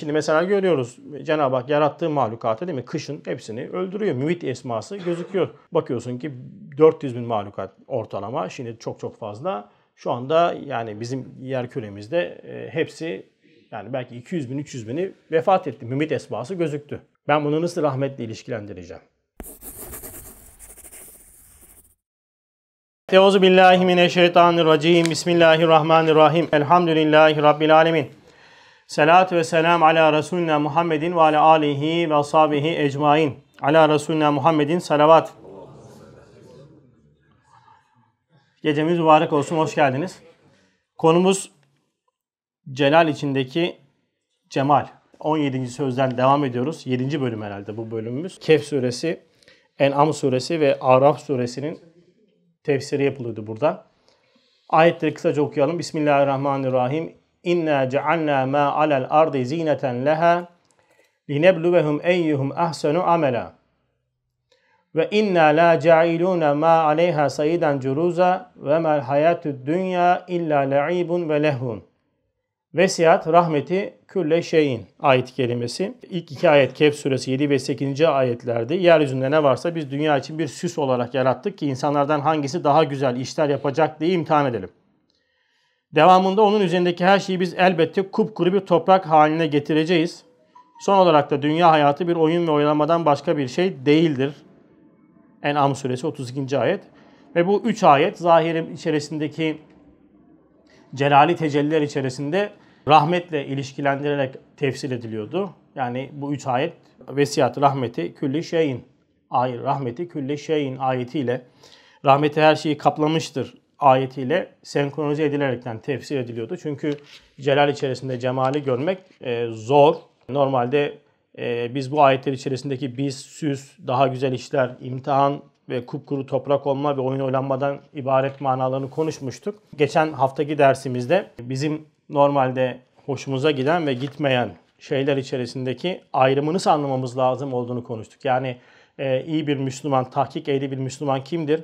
Şimdi mesela görüyoruz Cenab-ı Hak yarattığı mahlukatı değil mi? Kışın hepsini öldürüyor. mümit esması gözüküyor. Bakıyorsun ki 400 bin mahlukat ortalama. Şimdi çok çok fazla. Şu anda yani bizim yer küremizde e, hepsi yani belki 200 bin 300 bini vefat etti. Mümit esması gözüktü. Ben bunu nasıl rahmetle ilişkilendireceğim? Euzu billahi mineşşeytanirracim. Bismillahirrahmanirrahim. Elhamdülillahi rabbil alamin. Selatü ve selam ala Resulüne Muhammedin ve ala alihi ve sahibi ecmain. Ala Resulüne Muhammedin salavat. Gecemiz mübarek olsun. Hoş geldiniz. Konumuz Celal içindeki Cemal. 17. sözden devam ediyoruz. 7. bölüm herhalde bu bölümümüz. Kehf suresi, En'am suresi ve Araf suresinin tefsiri yapılıyordu burada. Ayetleri kısaca okuyalım. Bismillahirrahmanirrahim. İnna cealna ma alel ardi zineten leha linebluvehum eyyuhum ahsenu amela. Ve inna la cailuna ma aleyha sayyidan curuza ve mel hayatü dünya illa la'ibun ve lehun. Vesiyat rahmeti külle şeyin ayet kelimesi. İlk iki ayet Kehf suresi 7 ve 8. ayetlerde yeryüzünde ne varsa biz dünya için bir süs olarak yarattık ki insanlardan hangisi daha güzel işler yapacak diye imtihan edelim. Devamında onun üzerindeki her şeyi biz elbette kupkuru bir toprak haline getireceğiz. Son olarak da dünya hayatı bir oyun ve oynamadan başka bir şey değildir. En'am suresi 32. ayet. Ve bu üç ayet zahirin içerisindeki celali tecelliler içerisinde rahmetle ilişkilendirilerek tefsir ediliyordu. Yani bu üç ayet vesiyat rahmeti külli şeyin. Hayır rahmeti külli şeyin ayetiyle rahmeti her şeyi kaplamıştır ayetiyle senkronize edilerekten tefsir ediliyordu. Çünkü celal içerisinde cemali görmek e, zor. Normalde e, biz bu ayetler içerisindeki biz, süs, daha güzel işler, imtihan ve kupkuru toprak olma ve oyun oynanmadan ibaret manalarını konuşmuştuk. Geçen haftaki dersimizde bizim normalde hoşumuza giden ve gitmeyen şeyler içerisindeki ayrımını anlamamız lazım olduğunu konuştuk. Yani e, iyi bir Müslüman, tahkik ehli bir Müslüman kimdir?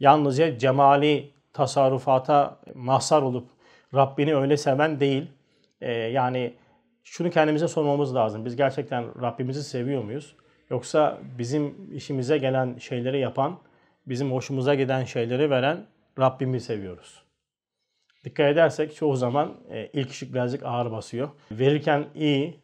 Yalnızca cemali tasarrufata mahsar olup Rabbini öyle seven değil. E, yani şunu kendimize sormamız lazım. Biz gerçekten Rabbimizi seviyor muyuz? Yoksa bizim işimize gelen şeyleri yapan, bizim hoşumuza giden şeyleri veren Rabbimi seviyoruz. Dikkat edersek çoğu zaman e, ilk ışık birazcık ağır basıyor. Verirken iyi,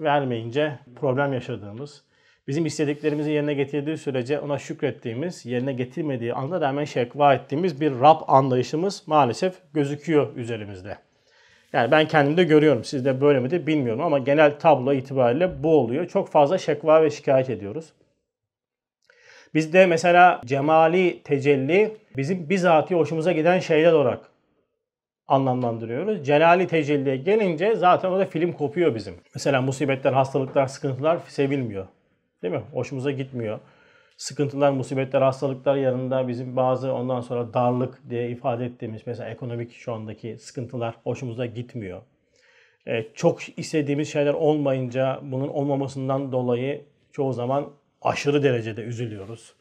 vermeyince problem yaşadığımız, bizim istediklerimizi yerine getirdiği sürece ona şükrettiğimiz, yerine getirmediği anda rağmen şekva ettiğimiz bir Rab anlayışımız maalesef gözüküyor üzerimizde. Yani ben kendimde görüyorum. Sizde böyle mi midir bilmiyorum ama genel tablo itibariyle bu oluyor. Çok fazla şekva ve şikayet ediyoruz. Bizde mesela cemali tecelli bizim bizatihi hoşumuza giden şeyler olarak anlamlandırıyoruz. Celali tecelliye gelince zaten o da film kopuyor bizim. Mesela musibetler, hastalıklar, sıkıntılar sevilmiyor. Değil mi? Hoşumuza gitmiyor. Sıkıntılar, musibetler, hastalıklar yanında bizim bazı ondan sonra darlık diye ifade ettiğimiz mesela ekonomik şu andaki sıkıntılar hoşumuza gitmiyor. Ee, çok istediğimiz şeyler olmayınca bunun olmamasından dolayı çoğu zaman aşırı derecede üzülüyoruz.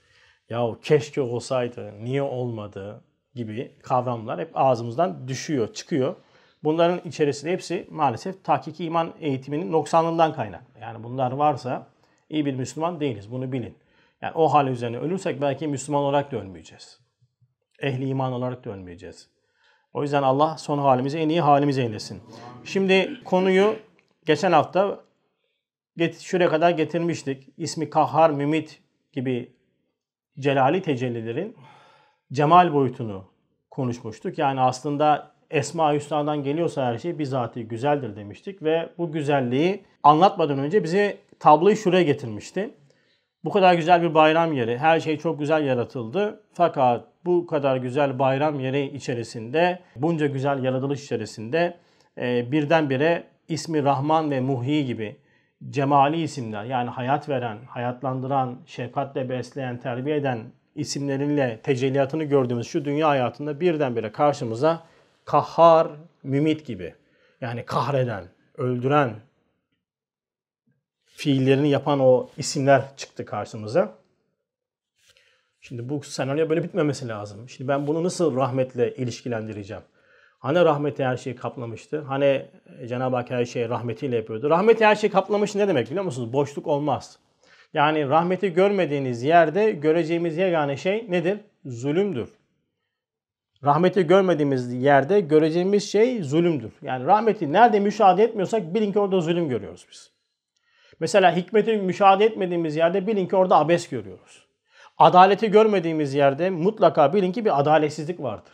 Yahu keşke olsaydı, niye olmadı gibi kavramlar hep ağzımızdan düşüyor, çıkıyor. Bunların içerisinde hepsi maalesef tahkiki iman eğitiminin noksanlığından kaynak. Yani bunlar varsa iyi bir Müslüman değiliz. Bunu bilin. Yani o hal üzerine ölürsek belki Müslüman olarak da ölmeyeceğiz. Ehli iman olarak da ölmeyeceğiz. O yüzden Allah son halimizi en iyi halimiz eylesin. Şimdi konuyu geçen hafta şuraya kadar getirmiştik. İsmi Kahhar, Mümit gibi celali tecellilerin cemal boyutunu konuşmuştuk. Yani aslında Esma Hüsna'dan geliyorsa her şey bizatihi güzeldir demiştik ve bu güzelliği anlatmadan önce bizi tabloyu şuraya getirmişti. Bu kadar güzel bir bayram yeri, her şey çok güzel yaratıldı. Fakat bu kadar güzel bayram yeri içerisinde, bunca güzel yaratılış içerisinde e, birdenbire ismi Rahman ve Muhi gibi cemali isimler yani hayat veren, hayatlandıran, şefkatle besleyen, terbiye eden isimlerinle tecelliyatını gördüğümüz şu dünya hayatında birdenbire karşımıza kahhar, mümit gibi yani kahreden, öldüren, fiillerini yapan o isimler çıktı karşımıza. Şimdi bu senaryo böyle bitmemesi lazım. Şimdi ben bunu nasıl rahmetle ilişkilendireceğim? Hani rahmeti her şeyi kaplamıştı? Hani Cenab-ı Hak her şeyi rahmetiyle yapıyordu? Rahmeti her şeyi kaplamış ne demek biliyor musunuz? Boşluk olmaz. Yani rahmeti görmediğiniz yerde göreceğimiz yegane şey nedir? Zulümdür. Rahmeti görmediğimiz yerde göreceğimiz şey zulümdür. Yani rahmeti nerede müşahede etmiyorsak bilin ki orada zulüm görüyoruz biz. Mesela hikmeti müşahede etmediğimiz yerde bilin ki orada abes görüyoruz. Adaleti görmediğimiz yerde mutlaka bilin ki bir adaletsizlik vardır.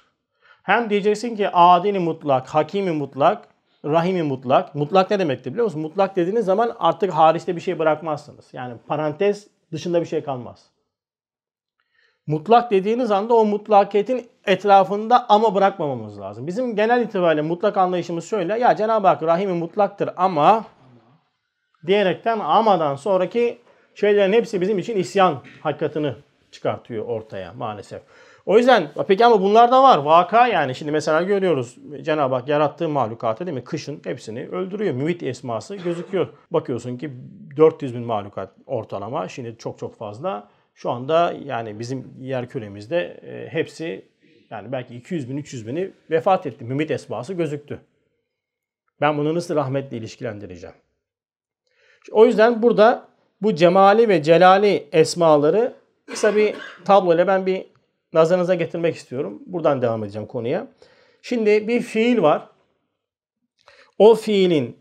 Hem diyeceksin ki adini mutlak, hakimi mutlak, rahimi mutlak. Mutlak ne demekti biliyor musun? Mutlak dediğiniz zaman artık hariçte bir şey bırakmazsınız. Yani parantez dışında bir şey kalmaz. Mutlak dediğiniz anda o mutlakiyetin etrafında ama bırakmamamız lazım. Bizim genel itibariyle mutlak anlayışımız şöyle. Ya Cenab-ı Hak rahimi mutlaktır ama diyerekten amadan sonraki şeylerin hepsi bizim için isyan hakikatını çıkartıyor ortaya maalesef. O yüzden peki ama bunlar da var. Vaka yani. Şimdi mesela görüyoruz Cenab-ı Hak yarattığı mahlukatı değil mi? Kışın hepsini öldürüyor. mümit esması gözüküyor. Bakıyorsun ki 400 bin mahlukat ortalama. Şimdi çok çok fazla. Şu anda yani bizim yer küremizde e, hepsi yani belki 200 bin 300 bini vefat etti. Mümit esması gözüktü. Ben bunu nasıl rahmetle ilişkilendireceğim? O yüzden burada bu cemali ve celali esmaları kısa bir tablo ile ben bir nazarınıza getirmek istiyorum. Buradan devam edeceğim konuya. Şimdi bir fiil var. O fiilin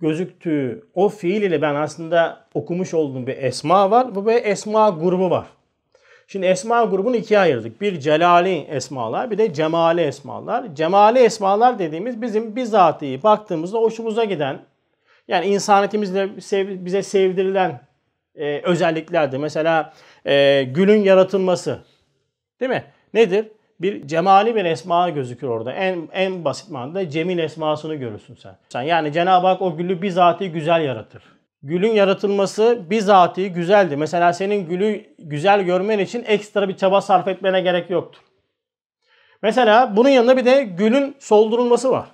gözüktüğü o fiil ile ben aslında okumuş olduğum bir esma var. Bu bir esma grubu var. Şimdi esma grubunu ikiye ayırdık. Bir celali esmalar bir de cemali esmalar. Cemali esmalar dediğimiz bizim bizatihi baktığımızda hoşumuza giden yani insanetimizle bize sevdirilen e, özelliklerdir. Mesela e, gülün yaratılması değil mi? Nedir? Bir cemali bir esma gözükür orada. En en basit manada cemil esmasını görürsün sen. Sen yani Cenab-ı Hak o gülü bizatihi güzel yaratır. Gülün yaratılması bizatihi güzeldi. Mesela senin gülü güzel görmen için ekstra bir çaba sarf etmene gerek yoktur. Mesela bunun yanında bir de gülün soldurulması var.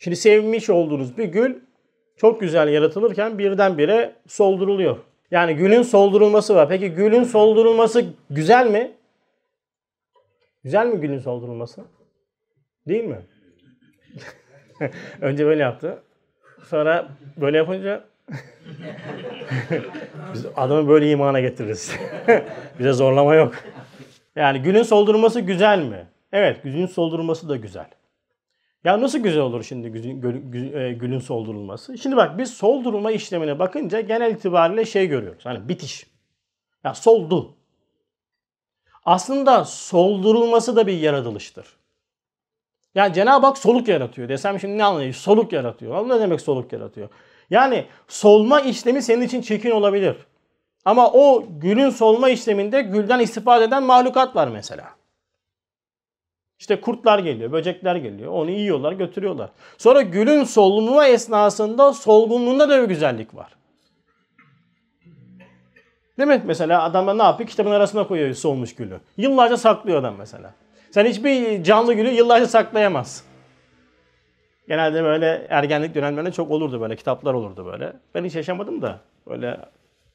Şimdi sevmiş olduğunuz bir gül çok güzel yaratılırken birdenbire solduruluyor. Yani gülün soldurulması var. Peki gülün soldurulması güzel mi? Güzel mi gülün soldurulması? Değil mi? Önce böyle yaptı. Sonra böyle yapınca biz adamı böyle imana getiririz. Bize zorlama yok. Yani gülün soldurulması güzel mi? Evet, gülün soldurulması da güzel. Ya nasıl güzel olur şimdi e, gülün soldurulması? Şimdi bak biz soldurulma işlemine bakınca genel itibariyle şey görüyoruz. Hani bitiş. Ya soldu. Aslında soldurulması da bir yaratılıştır. Yani Cenab-ı Hak soluk yaratıyor desem şimdi ne anlayayım? Soluk yaratıyor. Ama ne demek soluk yaratıyor? Yani solma işlemi senin için çekin olabilir. Ama o gülün solma işleminde gülden istifade eden mahlukat var mesela. İşte kurtlar geliyor, böcekler geliyor. Onu yiyorlar, götürüyorlar. Sonra gülün solunma esnasında solgunluğunda da bir güzellik var. Değil mi? Mesela adam ne yapıyor? Kitabın arasına koyuyor solmuş gülü. Yıllarca saklıyor adam mesela. Sen hiçbir canlı gülü yıllarca saklayamaz. Genelde böyle ergenlik dönemlerinde çok olurdu böyle kitaplar olurdu böyle. Ben hiç yaşamadım da böyle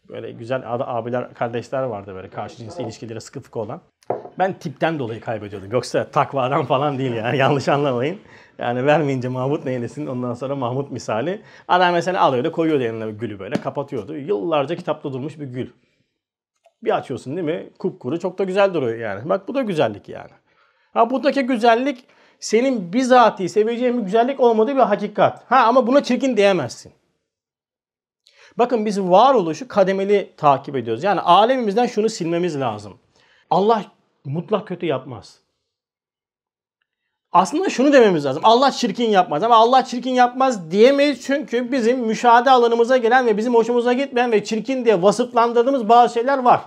böyle güzel abiler kardeşler vardı böyle karşı cins ilişkileri sıkı fıkı olan. Ben tipten dolayı kaybediyordum. Yoksa takvadan falan değil yani yanlış anlamayın. Yani vermeyince Mahmut neylesin ondan sonra Mahmut misali. Adam mesela alıyordu koyuyordu yanına bir gülü böyle kapatıyordu. Yıllarca kitapta durmuş bir gül. Bir açıyorsun değil mi? Kupkuru çok da güzel duruyor yani. Bak bu da güzellik yani. Ha buradaki güzellik senin bizatihi seveceğin bir güzellik olmadığı bir hakikat. Ha ama buna çirkin diyemezsin. Bakın biz varoluşu kademeli takip ediyoruz. Yani alemimizden şunu silmemiz lazım. Allah mutlak kötü yapmaz. Aslında şunu dememiz lazım. Allah çirkin yapmaz ama Allah çirkin yapmaz diyemeyiz çünkü bizim müşahede alanımıza gelen ve bizim hoşumuza gitmeyen ve çirkin diye vasıflandırdığımız bazı şeyler var.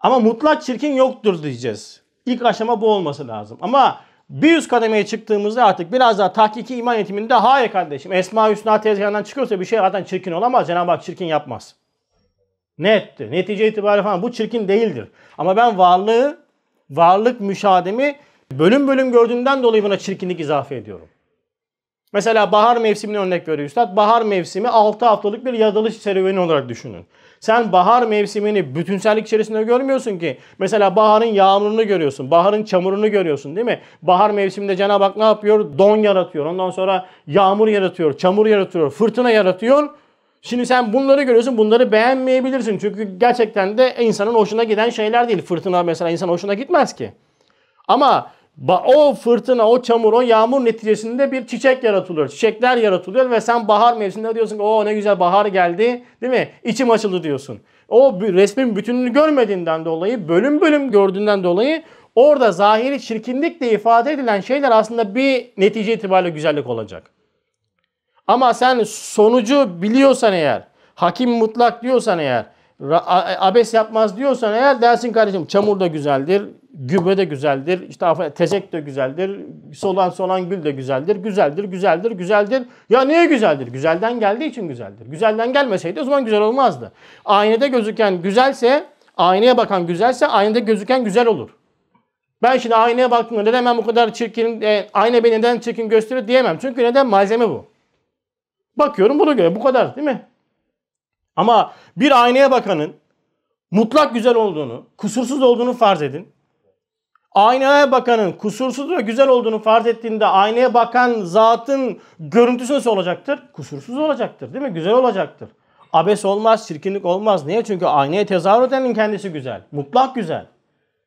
Ama mutlak çirkin yoktur diyeceğiz. İlk aşama bu olması lazım. Ama bir üst kademeye çıktığımızda artık biraz daha tahkiki iman eğitiminde hayır kardeşim Esma Hüsna tezgahından çıkıyorsa bir şey zaten çirkin olamaz. Cenab-ı Hak çirkin yapmaz ne Netice itibariyle falan bu çirkin değildir. Ama ben varlığı, varlık müşademi bölüm bölüm gördüğümden dolayı buna çirkinlik izafe ediyorum. Mesela bahar mevsimini örnek veriyor üstad. Bahar mevsimi 6 haftalık bir yazılış serüveni olarak düşünün. Sen bahar mevsimini bütünsellik içerisinde görmüyorsun ki. Mesela baharın yağmurunu görüyorsun, baharın çamurunu görüyorsun değil mi? Bahar mevsiminde Cenab-ı Hak ne yapıyor? Don yaratıyor, ondan sonra yağmur yaratıyor, çamur yaratıyor, fırtına yaratıyor. Şimdi sen bunları görüyorsun, bunları beğenmeyebilirsin. Çünkü gerçekten de insanın hoşuna giden şeyler değil. Fırtına mesela insan hoşuna gitmez ki. Ama o fırtına, o çamur, o yağmur neticesinde bir çiçek yaratılıyor. Çiçekler yaratılıyor ve sen bahar mevsiminde diyorsun ki o ne güzel bahar geldi değil mi? İçim açıldı diyorsun. O resmin bütününü görmediğinden dolayı, bölüm bölüm gördüğünden dolayı orada zahiri çirkinlikle ifade edilen şeyler aslında bir netice itibariyle güzellik olacak. Ama sen sonucu biliyorsan eğer, hakim mutlak diyorsan eğer, abes yapmaz diyorsan eğer dersin kardeşim çamur da güzeldir, gübre de güzeldir, işte tezek de güzeldir, solan solan gül de güzeldir, güzeldir, güzeldir, güzeldir. Ya niye güzeldir? Güzelden geldiği için güzeldir. Güzelden gelmeseydi o zaman güzel olmazdı. Aynada gözüken güzelse, aynaya bakan güzelse aynada gözüken güzel olur. Ben şimdi aynaya baktığımda neden ben bu kadar çirkin, e, ayna beni neden çirkin gösteriyor diyemem. Çünkü neden? Malzeme bu. Bakıyorum bunu göre bu kadar değil mi? Ama bir aynaya bakanın mutlak güzel olduğunu, kusursuz olduğunu farz edin. Aynaya bakanın kusursuz ve güzel olduğunu farz ettiğinde aynaya bakan zatın görüntüsü nasıl olacaktır? Kusursuz olacaktır değil mi? Güzel olacaktır. Abes olmaz, çirkinlik olmaz. Niye? Çünkü aynaya tezahür edenin kendisi güzel. Mutlak güzel.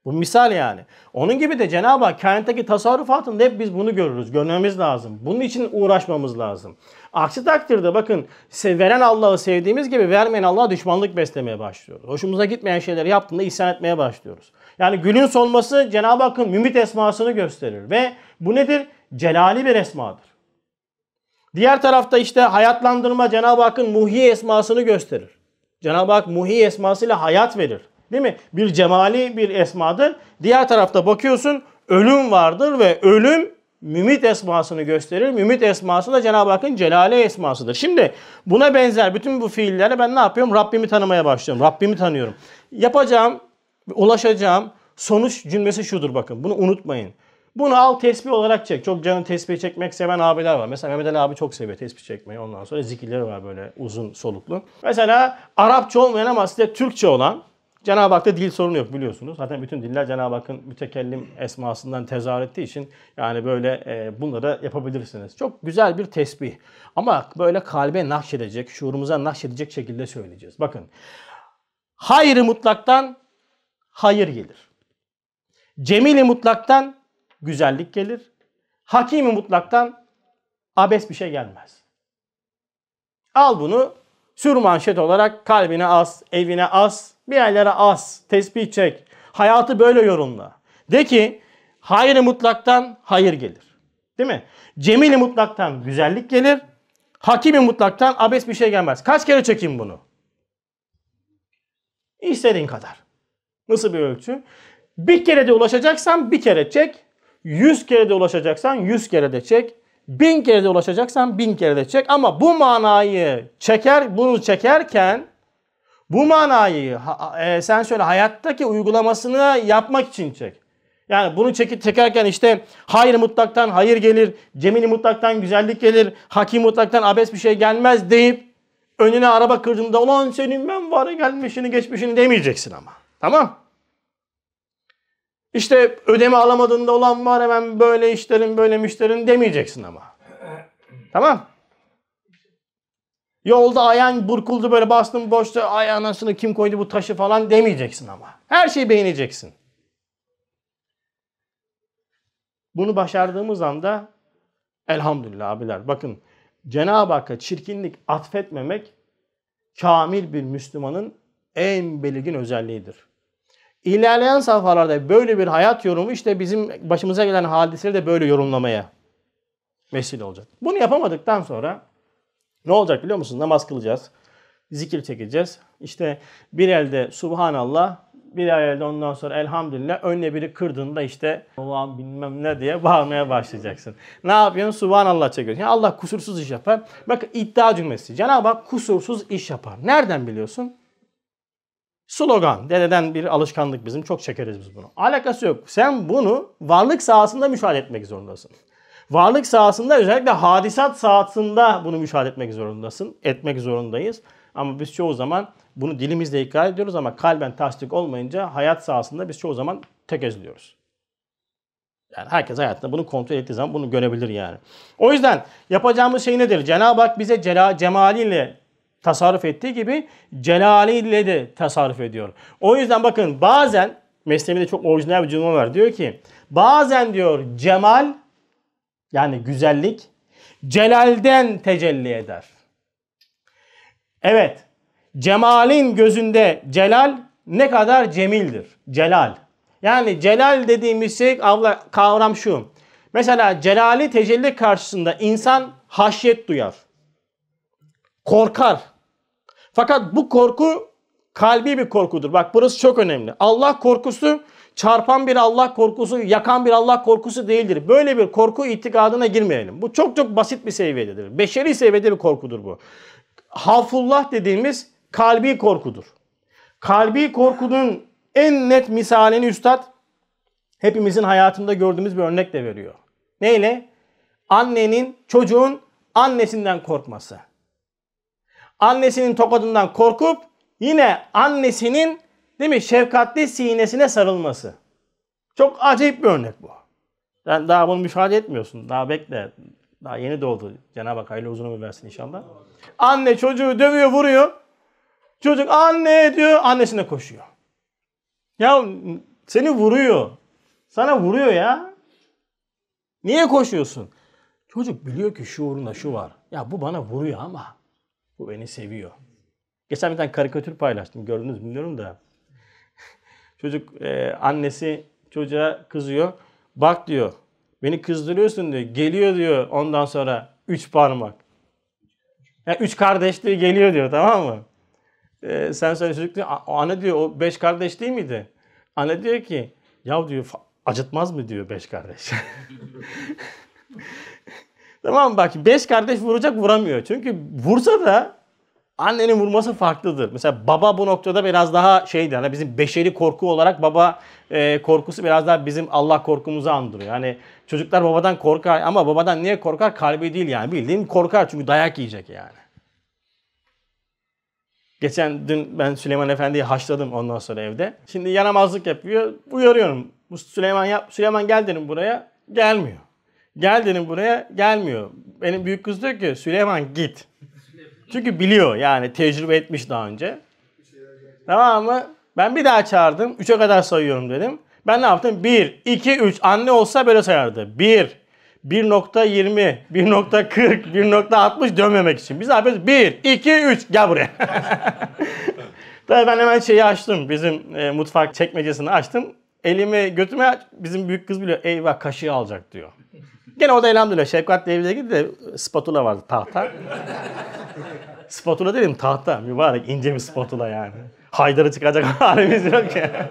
Bu misal yani. Onun gibi de Cenab-ı Hak kainattaki tasarrufatında hep biz bunu görürüz. Görmemiz lazım. Bunun için uğraşmamız lazım. Aksi takdirde bakın veren Allah'ı sevdiğimiz gibi vermeyen Allah'a düşmanlık beslemeye başlıyoruz. Hoşumuza gitmeyen şeyleri yaptığında isyan etmeye başlıyoruz. Yani günün solması Cenab-ı Hakk'ın mümit esmasını gösterir ve bu nedir? Celali bir esmadır. Diğer tarafta işte hayatlandırma Cenab-ı Hakk'ın muhi esmasını gösterir. Cenab-ı Hak muhi esmasıyla hayat verir. Değil mi? Bir cemali bir esmadır. Diğer tarafta bakıyorsun ölüm vardır ve ölüm mümit esmasını gösterir. Mümit esması da Cenab-ı Hakk'ın celale esmasıdır. Şimdi buna benzer bütün bu fiillerle ben ne yapıyorum? Rabbimi tanımaya başlıyorum. Rabbimi tanıyorum. Yapacağım, ulaşacağım sonuç cümlesi şudur bakın. Bunu unutmayın. Bunu al tesbih olarak çek. Çok canın tesbih çekmek seven abiler var. Mesela Mehmet Ali abi çok seviyor tesbih çekmeyi. Ondan sonra zikirleri var böyle uzun soluklu. Mesela Arapça olmayan ama size Türkçe olan Cenab-ı Hak'ta dil sorunu yok biliyorsunuz. Zaten bütün diller Cenab-ı Hakk'ın mütekellim esmasından tezahür ettiği için yani böyle e, bunları yapabilirsiniz. Çok güzel bir tesbih. Ama böyle kalbe nakşedecek, şuurumuza nakşedecek şekilde söyleyeceğiz. Bakın. Hayır mutlaktan hayır gelir. Cemili mutlaktan güzellik gelir. Hakimi mutlaktan abes bir şey gelmez. Al bunu sür manşet olarak kalbine as, evine as, bir yerlere az tespih çek. Hayatı böyle yorumla. De ki hayır mutlaktan hayır gelir. Değil mi? Cemil mutlaktan güzellik gelir. Hakimi mutlaktan abes bir şey gelmez. Kaç kere çekeyim bunu? İstediğin kadar. Nasıl bir ölçü? Bir kere de ulaşacaksan bir kere çek. Yüz kere de ulaşacaksan yüz kere de çek. Bin kere de ulaşacaksan bin kere de çek. Ama bu manayı çeker, bunu çekerken bu manayı e, sen söyle hayattaki uygulamasını yapmak için çek. Yani bunu çekip çekerken işte hayır mutlaktan hayır gelir, cemini mutlaktan güzellik gelir, hakim mutlaktan abes bir şey gelmez deyip önüne araba kırdığında olan senin ben var gelmişini geçmişini demeyeceksin ama. Tamam. İşte ödeme alamadığında olan var hemen böyle işlerin böyle müşterin demeyeceksin ama. Tamam. Yolda ayağın burkuldu böyle bastım boşta ay anasını kim koydu bu taşı falan demeyeceksin ama. Her şeyi beğeneceksin. Bunu başardığımız anda elhamdülillah abiler bakın Cenab-ı Hakk'a çirkinlik atfetmemek kamil bir Müslümanın en belirgin özelliğidir. İlerleyen safhalarda böyle bir hayat yorumu işte bizim başımıza gelen hadiseleri de böyle yorumlamaya vesile olacak. Bunu yapamadıktan sonra ne olacak biliyor musun? Namaz kılacağız. Zikir çekeceğiz. İşte bir elde Subhanallah, bir elde ondan sonra elhamdülillah önüne biri kırdığında işte Allah'ım bilmem ne diye bağırmaya başlayacaksın. Ne yapıyorsun? Subhanallah çekiyorsun. Yani Allah kusursuz iş yapar. Bak iddia cümlesi. Cenab-ı Hak kusursuz iş yapar. Nereden biliyorsun? Slogan. Dededen bir alışkanlık bizim. Çok çekeriz biz bunu. Alakası yok. Sen bunu varlık sahasında müşahede etmek zorundasın. Varlık sahasında özellikle hadisat sahasında bunu müşahede etmek zorundasın. Etmek zorundayız. Ama biz çoğu zaman bunu dilimizle ikrar ediyoruz ama kalben tasdik olmayınca hayat sahasında biz çoğu zaman tekezliyoruz. Yani herkes hayatında bunu kontrol ettiği zaman bunu görebilir yani. O yüzden yapacağımız şey nedir? Cenab-ı Hak bize cemaliyle tasarruf ettiği gibi celaliyle de tasarruf ediyor. O yüzden bakın bazen Mesnevi'de çok orijinal bir cümle var. Diyor ki bazen diyor cemal yani güzellik celalden tecelli eder. Evet. Cemalin gözünde celal ne kadar cemildir. Celal. Yani celal dediğimiz şey abla, kavram şu. Mesela celali tecelli karşısında insan haşyet duyar. Korkar. Fakat bu korku kalbi bir korkudur. Bak burası çok önemli. Allah korkusu çarpan bir Allah korkusu, yakan bir Allah korkusu değildir. Böyle bir korku itikadına girmeyelim. Bu çok çok basit bir seviyededir. Beşeri seviyede bir korkudur bu. Hafullah dediğimiz kalbi korkudur. Kalbi korkunun en net misalini üstad hepimizin hayatında gördüğümüz bir örnek de veriyor. Neyle? Annenin, çocuğun annesinden korkması. Annesinin tokadından korkup yine annesinin Değil mi? Şefkatli sinesine sarılması. Çok acayip bir örnek bu. Yani daha bunu müsaade etmiyorsun. Daha bekle. Daha yeni doğdu. Cenab-ı Hak hayırlı uzun ömür versin inşallah. Anne çocuğu dövüyor, vuruyor. Çocuk anne diyor, annesine koşuyor. Ya seni vuruyor. Sana vuruyor ya. Niye koşuyorsun? Çocuk biliyor ki şuurunda şu var. Ya bu bana vuruyor ama bu beni seviyor. Geçen bir tane karikatür paylaştım. Gördünüz mü bilmiyorum da. Çocuk e, annesi çocuğa kızıyor. Bak diyor beni kızdırıyorsun diyor. Geliyor diyor ondan sonra üç parmak. Yani üç kardeş diyor geliyor diyor tamam mı? Ee, sen söyle çocuk diyor. Anne diyor o beş kardeş değil miydi? Anne diyor ki ya diyor acıtmaz mı diyor beş kardeş. tamam bak beş kardeş vuracak vuramıyor. Çünkü vursa da annenin vurması farklıdır. Mesela baba bu noktada biraz daha şeydi. Hani bizim beşeri korku olarak baba e, korkusu biraz daha bizim Allah korkumuzu andırıyor. Yani çocuklar babadan korkar ama babadan niye korkar? Kalbi değil yani. Bildiğin korkar çünkü dayak yiyecek yani. Geçen dün ben Süleyman Efendi'yi haşladım ondan sonra evde. Şimdi yanamazlık yapıyor. Uyarıyorum. Bu Süleyman yap. Süleyman gel dedim buraya. Gelmiyor. Gel dedim buraya. Gelmiyor. Benim büyük kız diyor ki Süleyman git. Çünkü biliyor yani tecrübe etmiş daha önce. Tamam mı? Ben bir daha çağırdım. 3'e kadar sayıyorum dedim. Ben ne yaptım? 1, 2, 3. Anne olsa böyle sayardı. 1, 1.20, 1.40, 1.60 dönmemek için. Biz abi yapıyoruz? 1, 2, 3 gel buraya. Tabii ben hemen şeyi açtım. Bizim e, mutfak çekmecesini açtım. Elimi götüme bizim büyük kız biliyor. Eyvah kaşığı alacak diyor. Gene o elhamdülillah Şefkat Devri'ye gitti de spatula vardı tahta. spatula dedim tahta mübarek ince bir spatula yani. Haydarı çıkacak halimiz yok ya.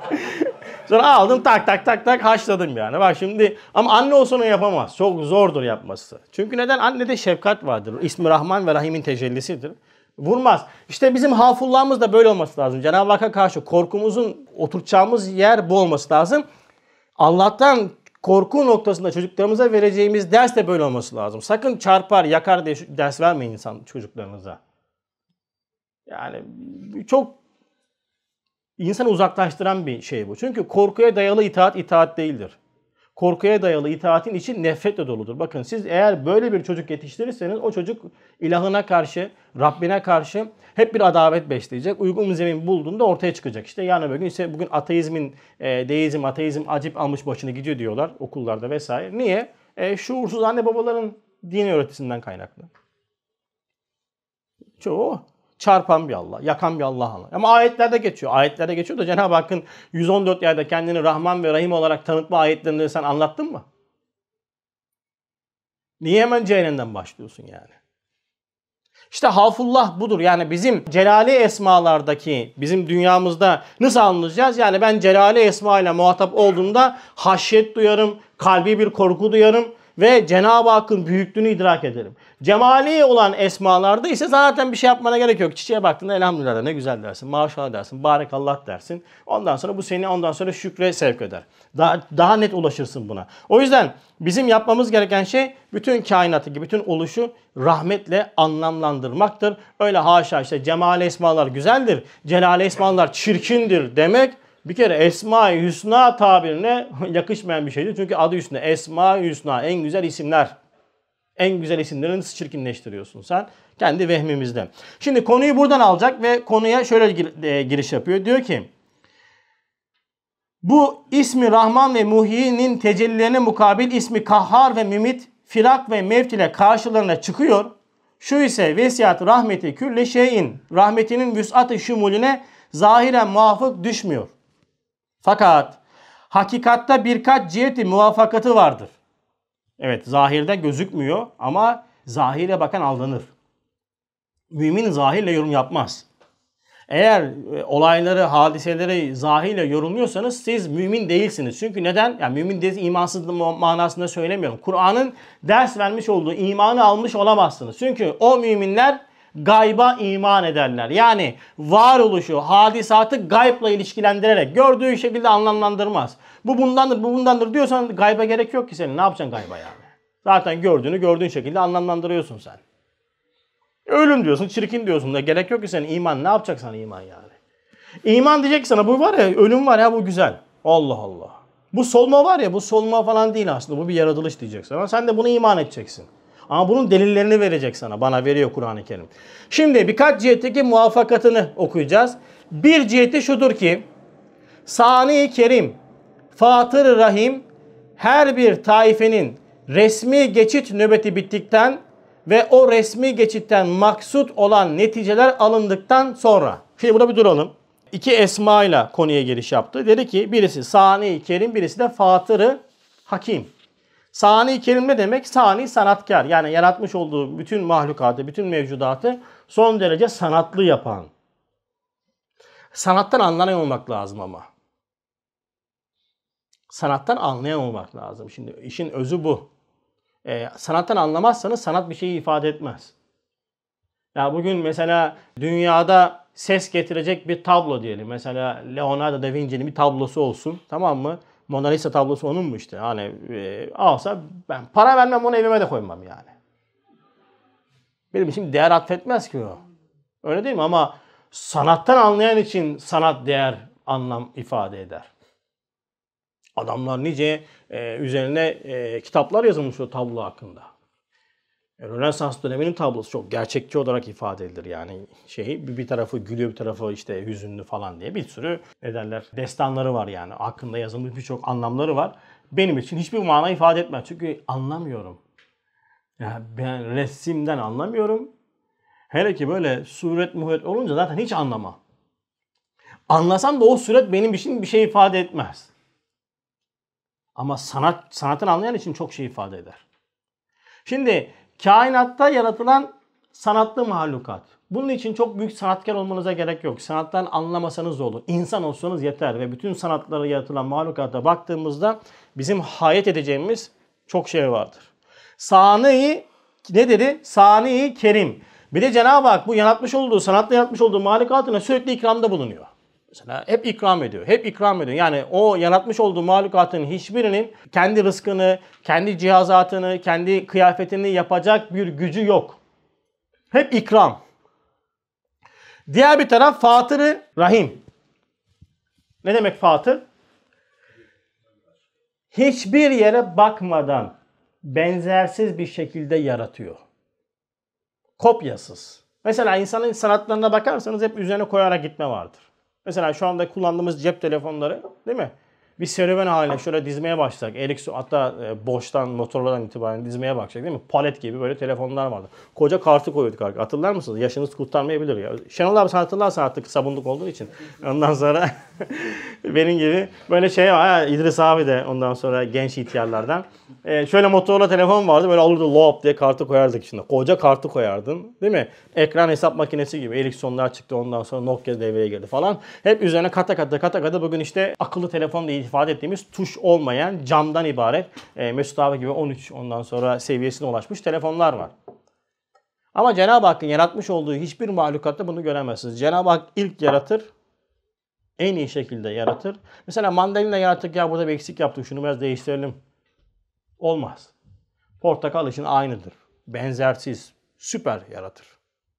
Sonra aldım tak tak tak tak haşladım yani. Bak şimdi ama anne olsun yapamaz. Çok zordur yapması. Çünkü neden? Annede şefkat vardır. İsmi Rahman ve Rahim'in tecellisidir. Vurmaz. İşte bizim hafullahımız da böyle olması lazım. Cenab-ı Hakk'a karşı korkumuzun oturacağımız yer bu olması lazım. Allah'tan korku noktasında çocuklarımıza vereceğimiz ders de böyle olması lazım. Sakın çarpar, yakar diye ders vermeyin insan çocuklarınıza. Yani çok insanı uzaklaştıran bir şey bu. Çünkü korkuya dayalı itaat itaat değildir korkuya dayalı itaatin için nefretle doludur. Bakın siz eğer böyle bir çocuk yetiştirirseniz o çocuk ilahına karşı, Rabbine karşı hep bir adavet besleyecek. Uygun zemin bulduğunda ortaya çıkacak. İşte yani bugün ise bugün ateizmin, e, deizm, ateizm acip almış başını gidiyor diyorlar okullarda vesaire. Niye? E, şuursuz anne babaların din öğretisinden kaynaklı. Çoğu çarpan bir Allah, yakan bir Allah anlar. Ama ayetlerde geçiyor. Ayetlerde geçiyor da Cenab-ı Hakk'ın 114 yerde kendini Rahman ve Rahim olarak tanıtma ayetlerini sen anlattın mı? Niye hemen cehennemden başlıyorsun yani? İşte hafullah budur. Yani bizim celali esmalardaki bizim dünyamızda nasıl anlayacağız? Yani ben celali esma ile muhatap olduğumda haşyet duyarım, kalbi bir korku duyarım ve Cenab-ı Hakk'ın büyüklüğünü idrak edelim. Cemali olan esmalarda ise zaten bir şey yapmana gerek yok. Çiçeğe baktığında elhamdülillah ne güzel dersin, maşallah dersin, barekallah dersin. Ondan sonra bu seni ondan sonra şükre sevk eder. Daha, daha net ulaşırsın buna. O yüzden bizim yapmamız gereken şey bütün kainatı, bütün oluşu rahmetle anlamlandırmaktır. Öyle haşa işte cemali esmalar güzeldir, celali esmalar çirkindir demek bir kere Esma-i Hüsna tabirine yakışmayan bir şeydir. Çünkü adı üstünde Esma-i Hüsna en güzel isimler. En güzel isimlerini çirkinleştiriyorsun sen. Kendi vehmimizde. Şimdi konuyu buradan alacak ve konuya şöyle e, giriş yapıyor. Diyor ki bu ismi Rahman ve Muhi'nin tecellilerine mukabil ismi Kahhar ve Mimit, firak ve mevt ile karşılarına çıkıyor. Şu ise vesiyat rahmeti külle şeyin rahmetinin vüsat-ı şumulüne zahiren muvafık düşmüyor. Fakat hakikatta birkaç ciheti muvafakatı vardır. Evet zahirde gözükmüyor ama zahire bakan aldanır. Mümin zahirle yorum yapmaz. Eğer e, olayları, hadiseleri zahirle yorumluyorsanız siz mümin değilsiniz. Çünkü neden? Yani mümin değil, imansız manasında söylemiyorum. Kur'an'ın ders vermiş olduğu imanı almış olamazsınız. Çünkü o müminler gayba iman ederler. Yani varoluşu, hadisatı gaybla ilişkilendirerek gördüğü şekilde anlamlandırmaz. Bu bundandır, bu bundandır diyorsan gayba gerek yok ki senin. Ne yapacaksın gayba yani? Zaten gördüğünü gördüğün şekilde anlamlandırıyorsun sen. Ölüm diyorsun, çirkin diyorsun da gerek yok ki senin iman. Ne yapacaksan iman yani? İman diyecek sana bu var ya ölüm var ya bu güzel. Allah Allah. Bu solma var ya bu solma falan değil aslında. Bu bir yaratılış diyeceksin. Ama sen de bunu iman edeceksin. Ama bunun delillerini verecek sana. Bana veriyor Kur'an-ı Kerim. Şimdi birkaç cihetteki muvaffakatını okuyacağız. Bir ciheti şudur ki Sani Kerim, Fatır Rahim her bir taifenin resmi geçit nöbeti bittikten ve o resmi geçitten maksut olan neticeler alındıktan sonra. Şimdi burada bir duralım. İki esma ile konuya giriş yaptı. Dedi ki birisi Sani-i Kerim, birisi de fatır Hakim. Sani kelime demek? Sani sanatkar. Yani yaratmış olduğu bütün mahlukatı, bütün mevcudatı son derece sanatlı yapan. Sanattan anlayan olmak lazım ama. Sanattan anlayan olmak lazım. Şimdi işin özü bu. Ee, sanattan anlamazsanız sanat bir şeyi ifade etmez. Ya bugün mesela dünyada ses getirecek bir tablo diyelim. Mesela Leonardo da Vinci'nin bir tablosu olsun. Tamam mı? Mona Lisa tablosu onun mu işte? Hani e, alsa ben para vermem onu evime de koymam yani. Benim için değer atfetmez ki o. Öyle değil mi? Ama sanattan anlayan için sanat değer anlam ifade eder. Adamlar nice e, üzerine e, kitaplar yazılmış o tablo hakkında. E, Rönesans döneminin tablosu çok gerçekçi olarak ifade edilir yani şeyi bir tarafı gülüyor bir tarafı işte hüzünlü falan diye bir sürü ne derler destanları var yani hakkında yazılmış birçok anlamları var. Benim için hiçbir mana ifade etmez çünkü anlamıyorum. Yani ben resimden anlamıyorum. Hele ki böyle suret muhret olunca zaten hiç anlama. Anlasam da o suret benim için bir şey ifade etmez. Ama sanat sanatın anlayan için çok şey ifade eder. Şimdi Kainatta yaratılan sanatlı mahlukat. Bunun için çok büyük sanatkar olmanıza gerek yok. Sanattan anlamasanız olur. İnsan olsanız yeter ve bütün sanatlara yaratılan mahlukata baktığımızda bizim hayret edeceğimiz çok şey vardır. Sani ne dedi? Sani Kerim. Bir de Cenab-ı Hak bu yaratmış olduğu, sanatla yaratmış olduğu mahlukatına sürekli ikramda bulunuyor. Mesela hep ikram ediyor. Hep ikram ediyor. Yani o yaratmış olduğu mahlukatın hiçbirinin kendi rızkını, kendi cihazatını, kendi kıyafetini yapacak bir gücü yok. Hep ikram. Diğer bir taraf fatırı rahim. Ne demek fatır? Hiçbir yere bakmadan benzersiz bir şekilde yaratıyor. Kopyasız. Mesela insanın sanatlarına bakarsanız hep üzerine koyarak gitme vardır. Mesela şu anda kullandığımız cep telefonları değil mi? Bir serüven haline şöyle dizmeye başlasak. Ericsson hatta e, boştan motorlardan itibaren dizmeye başlasak değil mi? Palet gibi böyle telefonlar vardı. Koca kartı koyuyorduk artık. Hatırlar mısınız? Yaşınız kurtarmayabilir ya. Şenol abi sen hatırlarsan artık sabunluk olduğu için. Ondan sonra benim gibi böyle şey var. İdris abi de ondan sonra genç ihtiyarlardan. Ee, şöyle Motorola telefon vardı. Böyle alırdı lob diye kartı koyardık içinde. Koca kartı koyardın. Değil mi? Ekran hesap makinesi gibi. Ericsson'lar çıktı ondan sonra Nokia devreye girdi falan. Hep üzerine kata kata kata kata bugün işte akıllı telefon diye ifade ettiğimiz tuş olmayan camdan ibaret e, Mesut abi gibi 13 ondan sonra seviyesine ulaşmış telefonlar var. Ama Cenab-ı Hakk'ın yaratmış olduğu hiçbir mahlukatta bunu göremezsiniz. Cenab-ı Hak ilk yaratır, en iyi şekilde yaratır. Mesela mandalina yarattık ya burada bir eksik yaptık şunu biraz değiştirelim Olmaz. Portakal için aynıdır. Benzersiz, süper yaratır.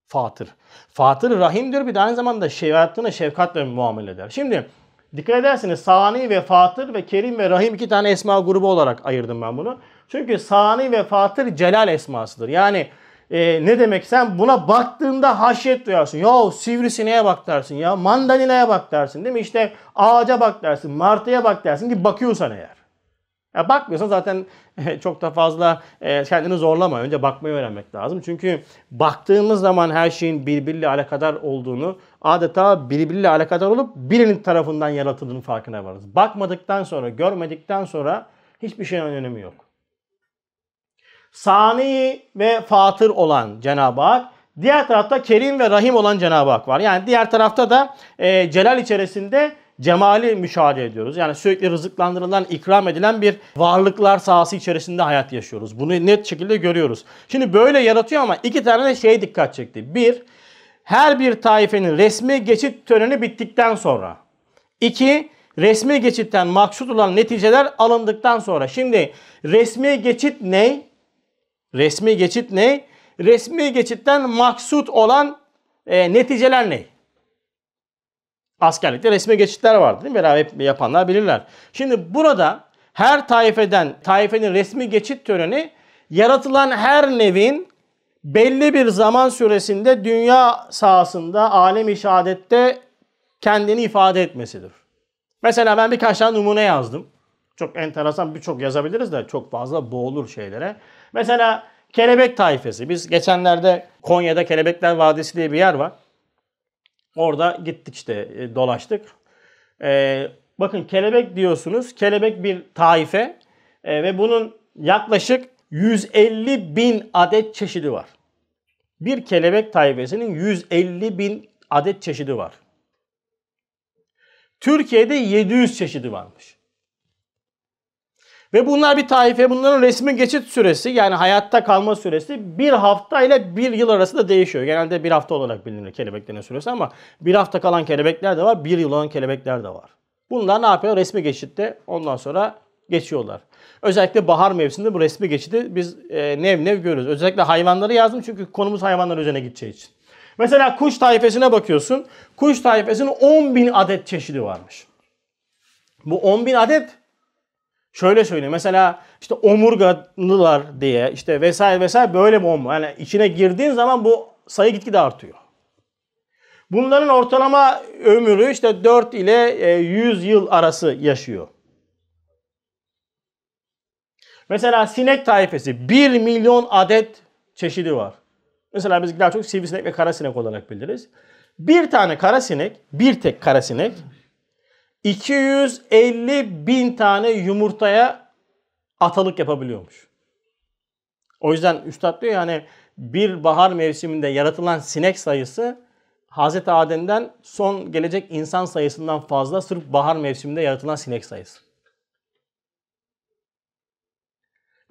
Fatır. Fatır rahimdir bir de aynı zamanda şeriatına şefkatle muamele eder. Şimdi dikkat edersiniz sani ve fatır ve kerim ve rahim iki tane esma grubu olarak ayırdım ben bunu. Çünkü sani ve fatır celal esmasıdır. Yani e, ne demek sen buna baktığında haşyet duyarsın. Ya sivrisineğe bak dersin ya mandalinaya bak dersin değil mi? İşte ağaca bak dersin martıya bak dersin ki bakıyorsan eğer. Ya bakmıyorsa zaten çok da fazla e, kendini zorlama. Önce bakmayı öğrenmek lazım. Çünkü baktığımız zaman her şeyin birbiriyle alakadar olduğunu, adeta birbiriyle alakadar olup birinin tarafından yaratıldığını farkına varız. Bakmadıktan sonra, görmedikten sonra hiçbir şeyin önemi yok. Sani ve Fatır olan Cenab-ı Hak, diğer tarafta Kerim ve Rahim olan Cenab-ı Hak var. Yani diğer tarafta da e, Celal içerisinde cemali müşahede ediyoruz. Yani sürekli rızıklandırılan, ikram edilen bir varlıklar sahası içerisinde hayat yaşıyoruz. Bunu net şekilde görüyoruz. Şimdi böyle yaratıyor ama iki tane de şeye dikkat çekti. Bir, her bir taifenin resmi geçit töreni bittikten sonra. İki, resmi geçitten maksut olan neticeler alındıktan sonra. Şimdi resmi geçit ne? Resmi geçit ne? Resmi geçitten maksut olan e, neticeler ne? askerlikte resmi geçitler vardı değil mi? Beraber yapanlar bilirler. Şimdi burada her taifeden, taifenin resmi geçit töreni yaratılan her nevin belli bir zaman süresinde dünya sahasında, alem-i şehadette kendini ifade etmesidir. Mesela ben birkaç tane numune yazdım. Çok enteresan birçok yazabiliriz de çok fazla boğulur şeylere. Mesela kelebek taifesi. Biz geçenlerde Konya'da Kelebekler Vadisi diye bir yer var. Orada gittik işte e, dolaştık. E, bakın kelebek diyorsunuz. Kelebek bir taife e, ve bunun yaklaşık 150 bin adet çeşidi var. Bir kelebek taifesinin 150 bin adet çeşidi var. Türkiye'de 700 çeşidi varmış. Ve bunlar bir taife bunların resmi geçit süresi yani hayatta kalma süresi bir hafta ile bir yıl arasında değişiyor. Genelde bir hafta olarak bilinir kelebeklerin süresi ama bir hafta kalan kelebekler de var bir yıl olan kelebekler de var. Bunlar ne yapıyor? Resmi geçitte ondan sonra geçiyorlar. Özellikle bahar mevsiminde bu resmi geçidi biz e, nev nev görürüz. Özellikle hayvanları yazdım çünkü konumuz hayvanlar üzerine gideceği için. Mesela kuş tayfesine bakıyorsun. Kuş tayfesinin 10 bin adet çeşidi varmış. Bu 10 bin adet Şöyle söyleyeyim mesela işte omurgalılar diye işte vesaire vesaire böyle bomba. Yani içine girdiğin zaman bu sayı gitgide artıyor. Bunların ortalama ömrü işte 4 ile 100 e, yıl arası yaşıyor. Mesela sinek tayfesi 1 milyon adet çeşidi var. Mesela biz daha çok sivrisinek ve kara sinek olarak biliriz. Bir tane kara sinek, bir tek kara sinek 250 bin tane yumurtaya atalık yapabiliyormuş. O yüzden Üstad diyor yani bir bahar mevsiminde yaratılan sinek sayısı Hazreti Adem'den son gelecek insan sayısından fazla sırf bahar mevsiminde yaratılan sinek sayısı.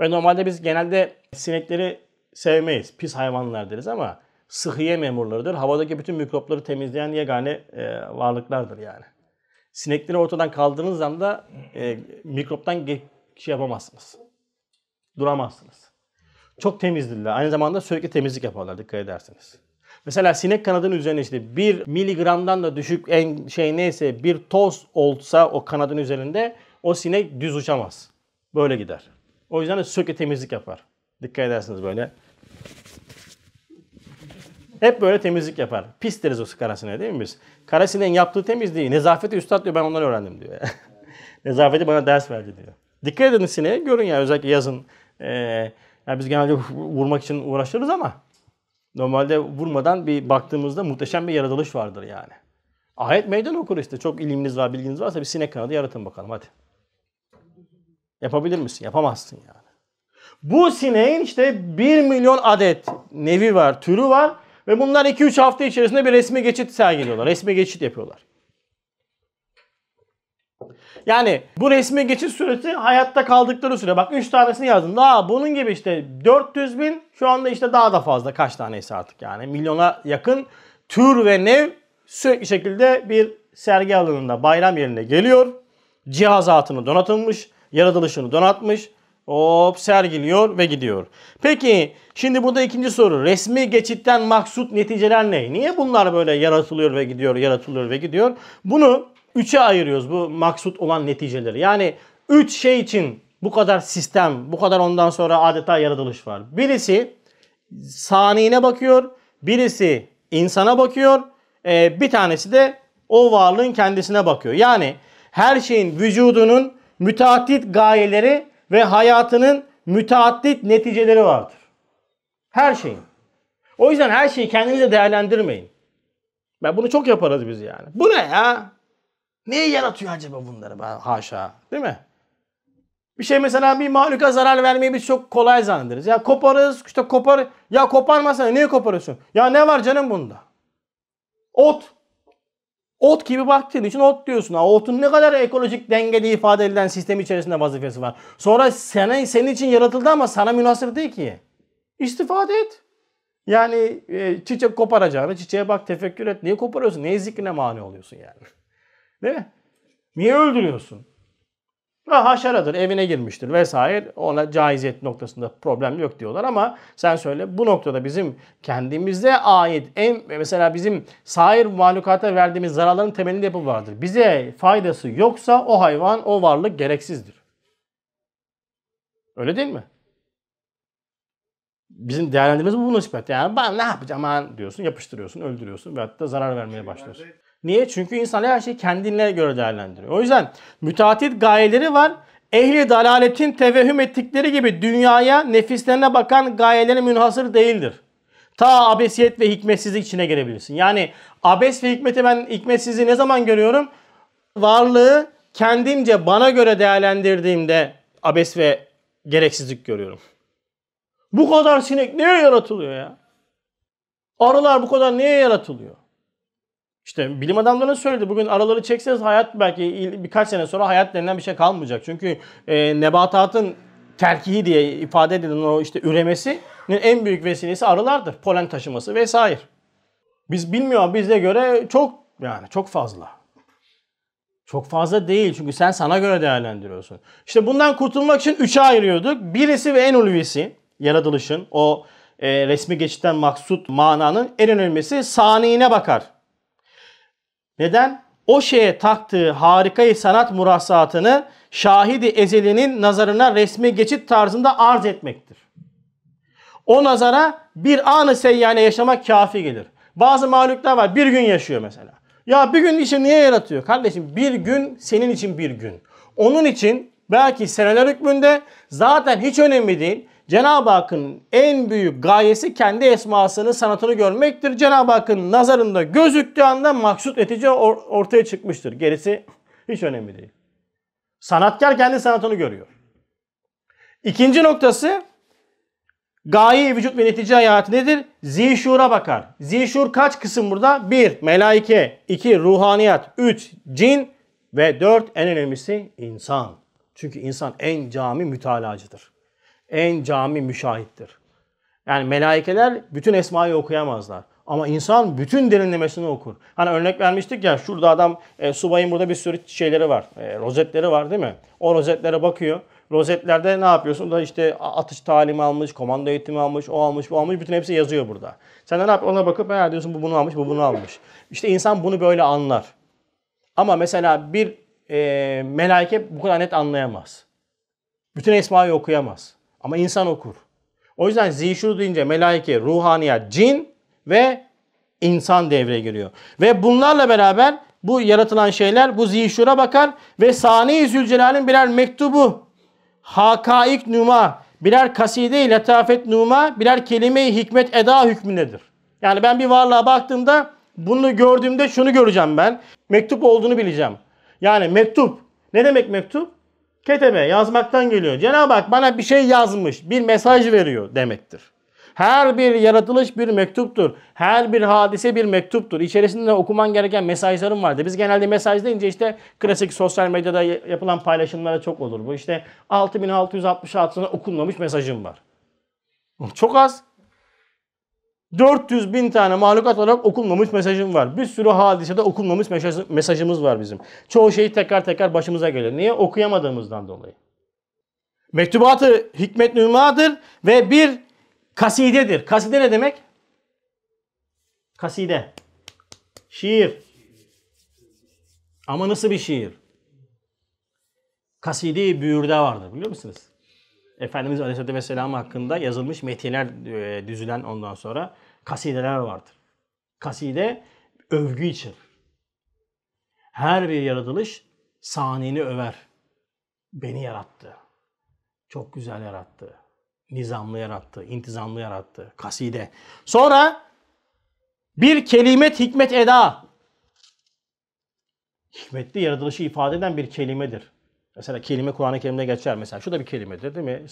Ve normalde biz genelde sinekleri sevmeyiz. Pis hayvanlar deriz ama sıhhiye memurlarıdır. Havadaki bütün mikropları temizleyen yegane e, varlıklardır yani. Sinekleri ortadan kaldırdığınız anda e, mikroptan şey yapamazsınız. Duramazsınız. Çok temizdirler. Aynı zamanda sürekli temizlik yaparlar dikkat ederseniz. Mesela sinek kanadının üzerine işte 1 miligramdan da düşük en şey neyse bir toz olsa o kanadın üzerinde o sinek düz uçamaz. Böyle gider. O yüzden de sürekli temizlik yapar. Dikkat edersiniz böyle. Hep böyle temizlik yapar. Pis deriz o karasine değil mi biz? Karasinin yaptığı temizliği, nezafeti üstad diyor ben ondan öğrendim diyor. nezafeti bana ders verdi diyor. Dikkat edin sineğe görün ya özellikle yazın. Ee, yani biz genelde vurmak için uğraşırız ama normalde vurmadan bir baktığımızda muhteşem bir yaratılış vardır yani. Ayet meydan okur işte. Çok iliminiz var, bilginiz varsa bir sinek kanadı yaratın bakalım hadi. Yapabilir misin? Yapamazsın yani. Bu sineğin işte 1 milyon adet nevi var, türü var. Ve bunlar 2-3 hafta içerisinde bir resmi geçit sergiliyorlar. Resmi geçit yapıyorlar. Yani bu resmi geçit süresi hayatta kaldıkları süre. Bak 3 tanesini yazdım. Daha bunun gibi işte 400 bin şu anda işte daha da fazla kaç tanesi artık yani. Milyona yakın tür ve nev sürekli şekilde bir sergi alanında bayram yerine geliyor. Cihazatını donatılmış, yaratılışını donatmış, Hop sergiliyor ve gidiyor. Peki şimdi burada ikinci soru. Resmi geçitten maksut neticeler ne? Niye bunlar böyle yaratılıyor ve gidiyor, yaratılıyor ve gidiyor? Bunu üç'e ayırıyoruz bu maksut olan neticeleri. Yani üç şey için bu kadar sistem, bu kadar ondan sonra adeta yaratılış var. Birisi saniyine bakıyor, birisi insana bakıyor, ee, bir tanesi de o varlığın kendisine bakıyor. Yani her şeyin vücudunun müteaddit gayeleri ve hayatının müteaddit neticeleri vardır. Her şeyin. O yüzden her şeyi kendinize değerlendirmeyin. Ben bunu çok yaparız biz yani. Bu ne ya? Neyi yaratıyor acaba bunları? Ben, haşa. Değil mi? Bir şey mesela bir mahluka zarar vermeyi biz çok kolay zannederiz. Ya koparız, işte kopar. Ya koparmasana niye koparıyorsun? Ya ne var canım bunda? Ot. Ot gibi baktığın için ot diyorsun. Ha, otun ne kadar ekolojik dengede ifade edilen sistem içerisinde vazifesi var. Sonra sana, senin için yaratıldı ama sana münasır değil ki. İstifade et. Yani e, çiçek koparacağını çiçeğe bak tefekkür et. Niye koparıyorsun? Niye zikrine mani oluyorsun yani? Değil mi? Niye öldürüyorsun? haşaradır, evine girmiştir vesaire. Ona caiziyet noktasında problem yok diyorlar ama sen söyle bu noktada bizim kendimize ait en mesela bizim sair mahlukata verdiğimiz zararların temelinde yapı vardır. Bize faydası yoksa o hayvan, o varlık gereksizdir. Öyle değil mi? Bizim değerlendirmemiz bu nispet. Yani ben ne yapacağım ben diyorsun, yapıştırıyorsun, öldürüyorsun ve hatta zarar vermeye şey, başlıyorsun. Niye? Çünkü insanlar her şeyi kendine göre değerlendiriyor. O yüzden müteahhit gayeleri var. Ehli dalaletin tevehüm ettikleri gibi dünyaya nefislerine bakan gayeleri münhasır değildir. Ta abesiyet ve hikmetsizlik içine gelebilirsin. Yani abes ve hikmeti ben hikmetsizliği ne zaman görüyorum? Varlığı kendimce bana göre değerlendirdiğimde abes ve gereksizlik görüyorum. Bu kadar sinek niye yaratılıyor ya? Arılar bu kadar niye yaratılıyor? İşte bilim adamlarının söyledi bugün araları çekseniz hayat belki birkaç sene sonra hayat denilen bir şey kalmayacak. Çünkü e, nebatatın terkihi diye ifade edilen o işte üremesinin en büyük vesilesi arılardır. Polen taşıması vesaire. Biz bilmiyor bizde göre çok yani çok fazla. Çok fazla değil çünkü sen sana göre değerlendiriyorsun. İşte bundan kurtulmak için üçe ayırıyorduk. Birisi ve en ulvisi yaratılışın o e, resmi geçitten maksut mananın en önemlisi saniyine bakar. Neden? O şeye taktığı harikayı sanat murasatını şahidi ezelinin nazarına resmi geçit tarzında arz etmektir. O nazara bir anı seyyane yaşamak kafi gelir. Bazı mağluklar var bir gün yaşıyor mesela. Ya bir gün için niye yaratıyor? Kardeşim bir gün senin için bir gün. Onun için belki seneler hükmünde zaten hiç önemli değil. Cenab-ı Hakk'ın en büyük gayesi kendi esmasını, sanatını görmektir. Cenab-ı Hakk'ın nazarında gözüktüğü anda maksut etici or- ortaya çıkmıştır. Gerisi hiç önemli değil. Sanatkar kendi sanatını görüyor. İkinci noktası gaye vücut ve netice hayatı nedir? Zişura bakar. Zişur kaç kısım burada? Bir, Melaike, iki, Ruhaniyat, üç, Cin ve dört En önemlisi insan. Çünkü insan en cami mütalacıdır en cami müşahittir. Yani melaikeler bütün esmayı okuyamazlar. Ama insan bütün derinlemesini okur. Hani örnek vermiştik ya şurada adam e, subayın burada bir sürü şeyleri var. E, rozetleri var değil mi? O rozetlere bakıyor. Rozetlerde ne yapıyorsun? Da işte atış talimi almış, komando eğitimi almış, o almış, bu almış. Bütün hepsi yazıyor burada. Sen ne yap? Ona bakıp eğer diyorsun bu bunu almış, bu bunu almış. İşte insan bunu böyle anlar. Ama mesela bir e, melaike bu kadar net anlayamaz. Bütün esmayı okuyamaz. Ama insan okur. O yüzden zişur deyince melaike, ruhaniyat, cin ve insan devreye giriyor. Ve bunlarla beraber bu yaratılan şeyler bu zişura bakar ve Sani Zülcelal'in birer mektubu hakaik numa birer kaside-i letafet numa birer kelime-i hikmet eda hükmündedir. Yani ben bir varlığa baktığımda bunu gördüğümde şunu göreceğim ben. Mektup olduğunu bileceğim. Yani mektup. Ne demek mektup? Keteme yazmaktan geliyor. Cenab-ı Hak bana bir şey yazmış, bir mesaj veriyor demektir. Her bir yaratılış bir mektuptur. Her bir hadise bir mektuptur. İçerisinde okuman gereken mesajlarım vardı. Biz genelde mesaj deyince işte klasik sosyal medyada yapılan paylaşımlara çok olur bu. işte 6666'ına okunmamış mesajım var. Çok az. 400 bin tane mahlukat olarak okunmamış mesajım var. Bir sürü hadisede okunmamış mesajımız var bizim. Çoğu şeyi tekrar tekrar başımıza geliyor. Niye? Okuyamadığımızdan dolayı. Mektubatı hikmet nümadır ve bir kasidedir. Kaside ne demek? Kaside. Şiir. Ama nasıl bir şiir? Kaside-i Büyür'de vardır biliyor musunuz? Efendimiz Aleyhisselatü Vesselam hakkında yazılmış metinler e, düzülen ondan sonra kasideler vardır. Kaside övgü için. Her bir yaratılış saniyeni över. Beni yarattı. Çok güzel yarattı. Nizamlı yarattı, intizamlı yarattı. Kaside. Sonra bir kelimet hikmet eda. Hikmetli yaratılışı ifade eden bir kelimedir. Mesela kelime Kur'an-ı Kerim'de geçer. Mesela şu da bir kelimedir değil mi?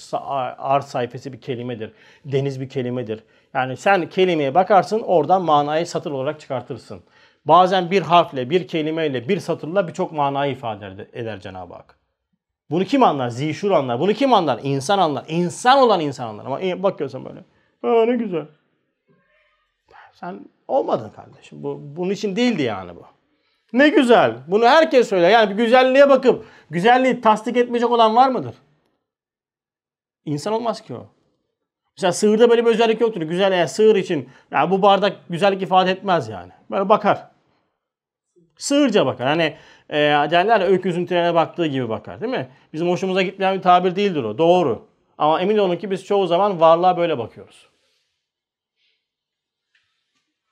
Ar sayfası bir kelimedir. Deniz bir kelimedir. Yani sen kelimeye bakarsın oradan manayı satır olarak çıkartırsın. Bazen bir harfle, bir kelimeyle, bir satırla birçok manayı ifade eder Cenab-ı Hak. Bunu kim anlar? Zişur anlar. Bunu kim anlar? İnsan anlar. İnsan olan insan anlar. Ama bakıyorsan böyle. Ha ne güzel. Sen olmadın kardeşim. Bu, bunun için değildi yani bu. Ne güzel. Bunu herkes söyler. Yani bir güzelliğe bakıp güzelliği tasdik etmeyecek olan var mıdır? İnsan olmaz ki o. Mesela sığırda böyle bir özellik yoktur. Güzel eğer sığır için yani bu bardak güzellik ifade etmez yani. Böyle bakar. Sığırca bakar. Hani e, derler ya öküzün trene baktığı gibi bakar değil mi? Bizim hoşumuza gitmeyen bir tabir değildir o. Doğru. Ama emin olun ki biz çoğu zaman varlığa böyle bakıyoruz.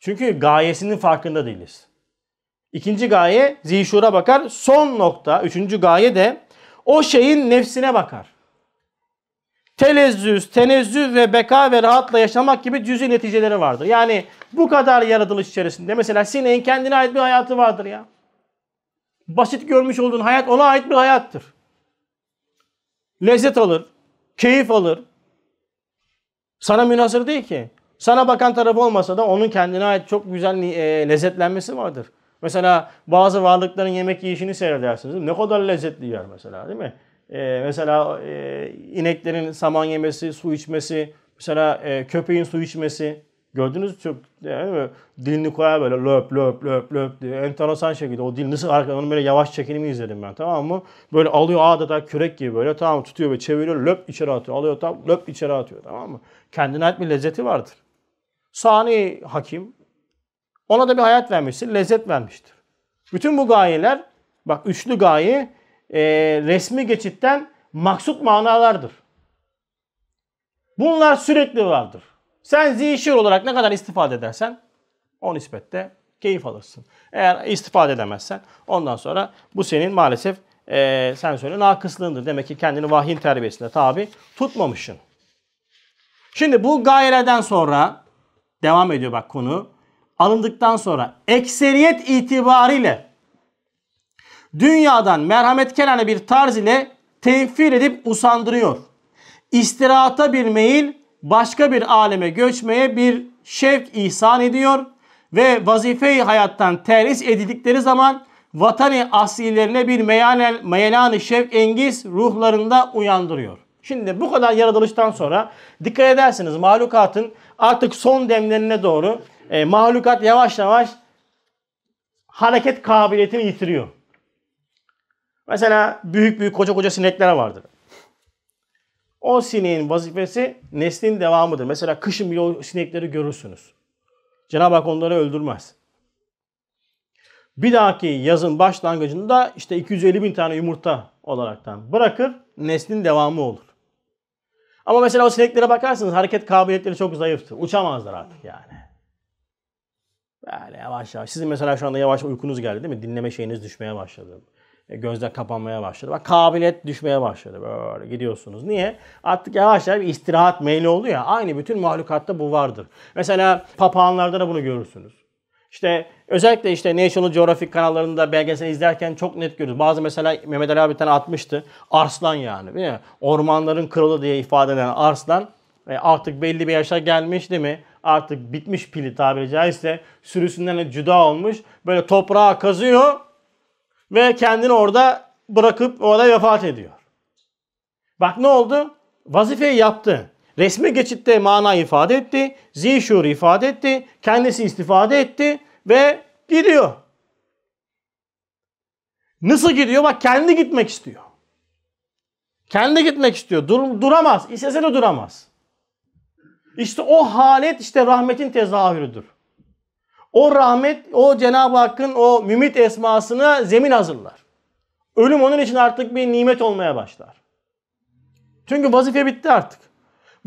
Çünkü gayesinin farkında değiliz. İkinci gaye zişura bakar. Son nokta, üçüncü gaye de o şeyin nefsine bakar. Telezzüz, tenezzüz ve beka ve rahatla yaşamak gibi cüzi neticeleri vardır. Yani bu kadar yaratılış içerisinde mesela sineğin kendine ait bir hayatı vardır ya. Basit görmüş olduğun hayat ona ait bir hayattır. Lezzet alır, keyif alır. Sana münhasır değil ki. Sana bakan taraf olmasa da onun kendine ait çok güzel e, lezzetlenmesi vardır. Mesela bazı varlıkların yemek yiyişini seyredersiniz. Ne kadar lezzetli yer mesela değil mi? Ee, mesela e, ineklerin saman yemesi, su içmesi, mesela e, köpeğin su içmesi. Gördünüz mü çok yani dilini koyar böyle löp löp löp löp diye enteresan şekilde o dil nasıl arkadan onun böyle yavaş çekilimi izledim ben tamam mı? Böyle alıyor adeta kürek gibi böyle tamam tutuyor ve çeviriyor löp içeri atıyor alıyor tam löp içeri atıyor tamam mı? Kendine ait bir lezzeti vardır. Sani hakim ona da bir hayat vermiştir, lezzet vermiştir. Bütün bu gayeler, bak üçlü gaye e, resmi geçitten maksut manalardır. Bunlar sürekli vardır. Sen zişir olarak ne kadar istifade edersen o nispette keyif alırsın. Eğer istifade edemezsen ondan sonra bu senin maalesef e, sen söyle nakıslığındır. Demek ki kendini vahyin terbiyesinde tabi tutmamışsın. Şimdi bu gayelerden sonra devam ediyor bak konu alındıktan sonra ekseriyet itibariyle dünyadan merhamet merhametkarane bir tarz ile tenfir edip usandırıyor. İstirahata bir meyil başka bir aleme göçmeye bir şevk ihsan ediyor ve vazifeyi hayattan terhis edildikleri zaman vatani asilerine bir meyanel, ı şevk engiz ruhlarında uyandırıyor. Şimdi bu kadar yaratılıştan sonra dikkat edersiniz mahlukatın artık son demlerine doğru e, mahlukat yavaş yavaş hareket kabiliyetini yitiriyor. Mesela büyük büyük koca koca sinekler vardır. O sineğin vazifesi neslin devamıdır. Mesela kışın bile o sinekleri görürsünüz. Cenab-ı Hak onları öldürmez. Bir dahaki yazın başlangıcında işte 250 bin tane yumurta olaraktan bırakır. Neslin devamı olur. Ama mesela o sineklere bakarsınız hareket kabiliyetleri çok zayıftır. Uçamazlar artık yani. Böyle yavaş yavaş. Sizin mesela şu anda yavaş uykunuz geldi değil mi? Dinleme şeyiniz düşmeye başladı. E, gözler kapanmaya başladı. Bak kabiliyet düşmeye başladı. Böyle gidiyorsunuz. Niye? Artık yavaş yavaş bir istirahat meyli oluyor ya. Aynı bütün mahlukatta bu vardır. Mesela papağanlarda da bunu görürsünüz. İşte özellikle işte National Geographic kanallarında belgesel izlerken çok net görürüz. Bazı mesela Mehmet Ali abi bir tane atmıştı. Arslan yani. Değil mi? Ormanların kralı diye ifade eden Arslan e, artık belli bir yaşa gelmiş değil mi? artık bitmiş pili tabiri caizse sürüsünden cüda olmuş. Böyle toprağa kazıyor ve kendini orada bırakıp orada vefat ediyor. Bak ne oldu? Vazifeyi yaptı. Resmi geçitte mana ifade etti. Zişur ifade etti. Kendisi istifade etti ve gidiyor. Nasıl gidiyor? Bak kendi gitmek istiyor. Kendi gitmek istiyor. Dur, duramaz. İstese de duramaz. İşte o halet işte rahmetin tezahürüdür. O rahmet o Cenab-ı Hakk'ın o mümit esmasına zemin hazırlar. Ölüm onun için artık bir nimet olmaya başlar. Çünkü vazife bitti artık.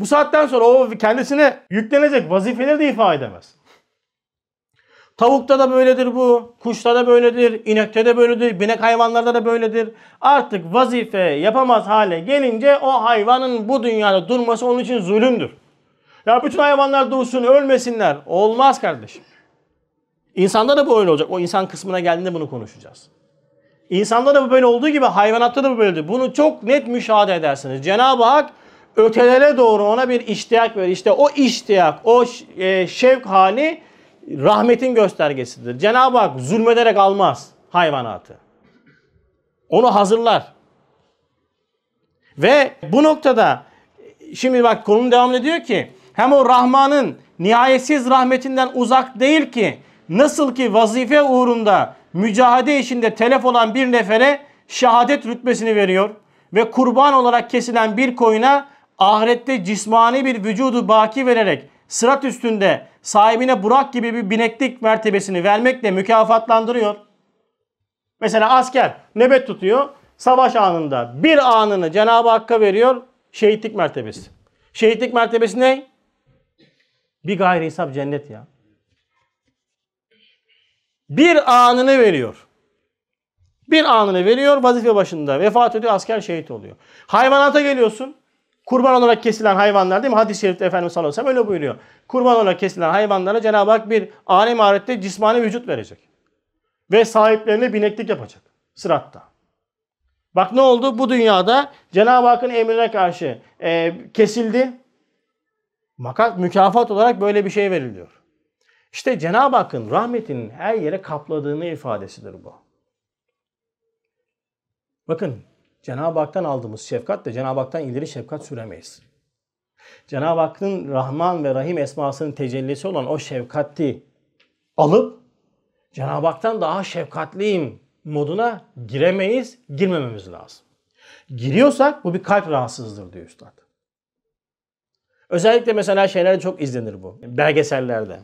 Bu saatten sonra o kendisine yüklenecek vazifeleri de ifa edemez. Tavukta da böyledir bu, kuşta da böyledir, inekte de böyledir, binek hayvanlarda da böyledir. Artık vazife yapamaz hale gelince o hayvanın bu dünyada durması onun için zulümdür. Ya bütün hayvanlar dursun ölmesinler. Olmaz kardeşim. İnsanda da bu öyle olacak. O insan kısmına geldiğinde bunu konuşacağız. İnsanda da bu böyle olduğu gibi hayvanatta da bu böyledir. Bunu çok net müşahede edersiniz. Cenab-ı Hak ötelere doğru ona bir iştiyak verir. İşte o iştiyak, o e, şevk hali rahmetin göstergesidir. Cenab-ı Hak zulmederek almaz hayvanatı. Onu hazırlar. Ve bu noktada e, şimdi bak konunun devam ediyor ki hem o Rahman'ın nihayetsiz rahmetinden uzak değil ki nasıl ki vazife uğrunda mücadele işinde telef olan bir nefere şehadet rütbesini veriyor ve kurban olarak kesilen bir koyuna ahirette cismani bir vücudu baki vererek sırat üstünde sahibine Burak gibi bir bineklik mertebesini vermekle mükafatlandırıyor. Mesela asker nöbet tutuyor. Savaş anında bir anını Cenab-ı Hakk'a veriyor. Şehitlik mertebesi. Şehitlik mertebesi ne? Bir gayri hesap cennet ya. Bir anını veriyor. Bir anını veriyor vazife başında. Vefat ediyor asker şehit oluyor. Hayvanata geliyorsun. Kurban olarak kesilen hayvanlar değil mi? Hadis-i şerifte Efendimiz sallallahu aleyhi ve sellem öyle buyuruyor. Kurban olarak kesilen hayvanlara Cenab-ı Hak bir alem ahirette cismani vücut verecek. Ve sahiplerine bineklik yapacak. Sıratta. Bak ne oldu? Bu dünyada Cenab-ı Hakk'ın emrine karşı e, kesildi. Makat mükafat olarak böyle bir şey veriliyor. İşte Cenab-ı Hakk'ın rahmetinin her yere kapladığını ifadesidir bu. Bakın Cenab-ı Hak'tan aldığımız şefkat de Cenab-ı Hak'tan ileri şefkat süremeyiz. Cenab-ı Hakk'ın Rahman ve Rahim esmasının tecellisi olan o şefkati alıp Cenab-ı Hak'tan daha şefkatliyim moduna giremeyiz, girmememiz lazım. Giriyorsak bu bir kalp rahatsızdır diyor üstad. Özellikle mesela şeylerde çok izlenir bu. Belgesellerde.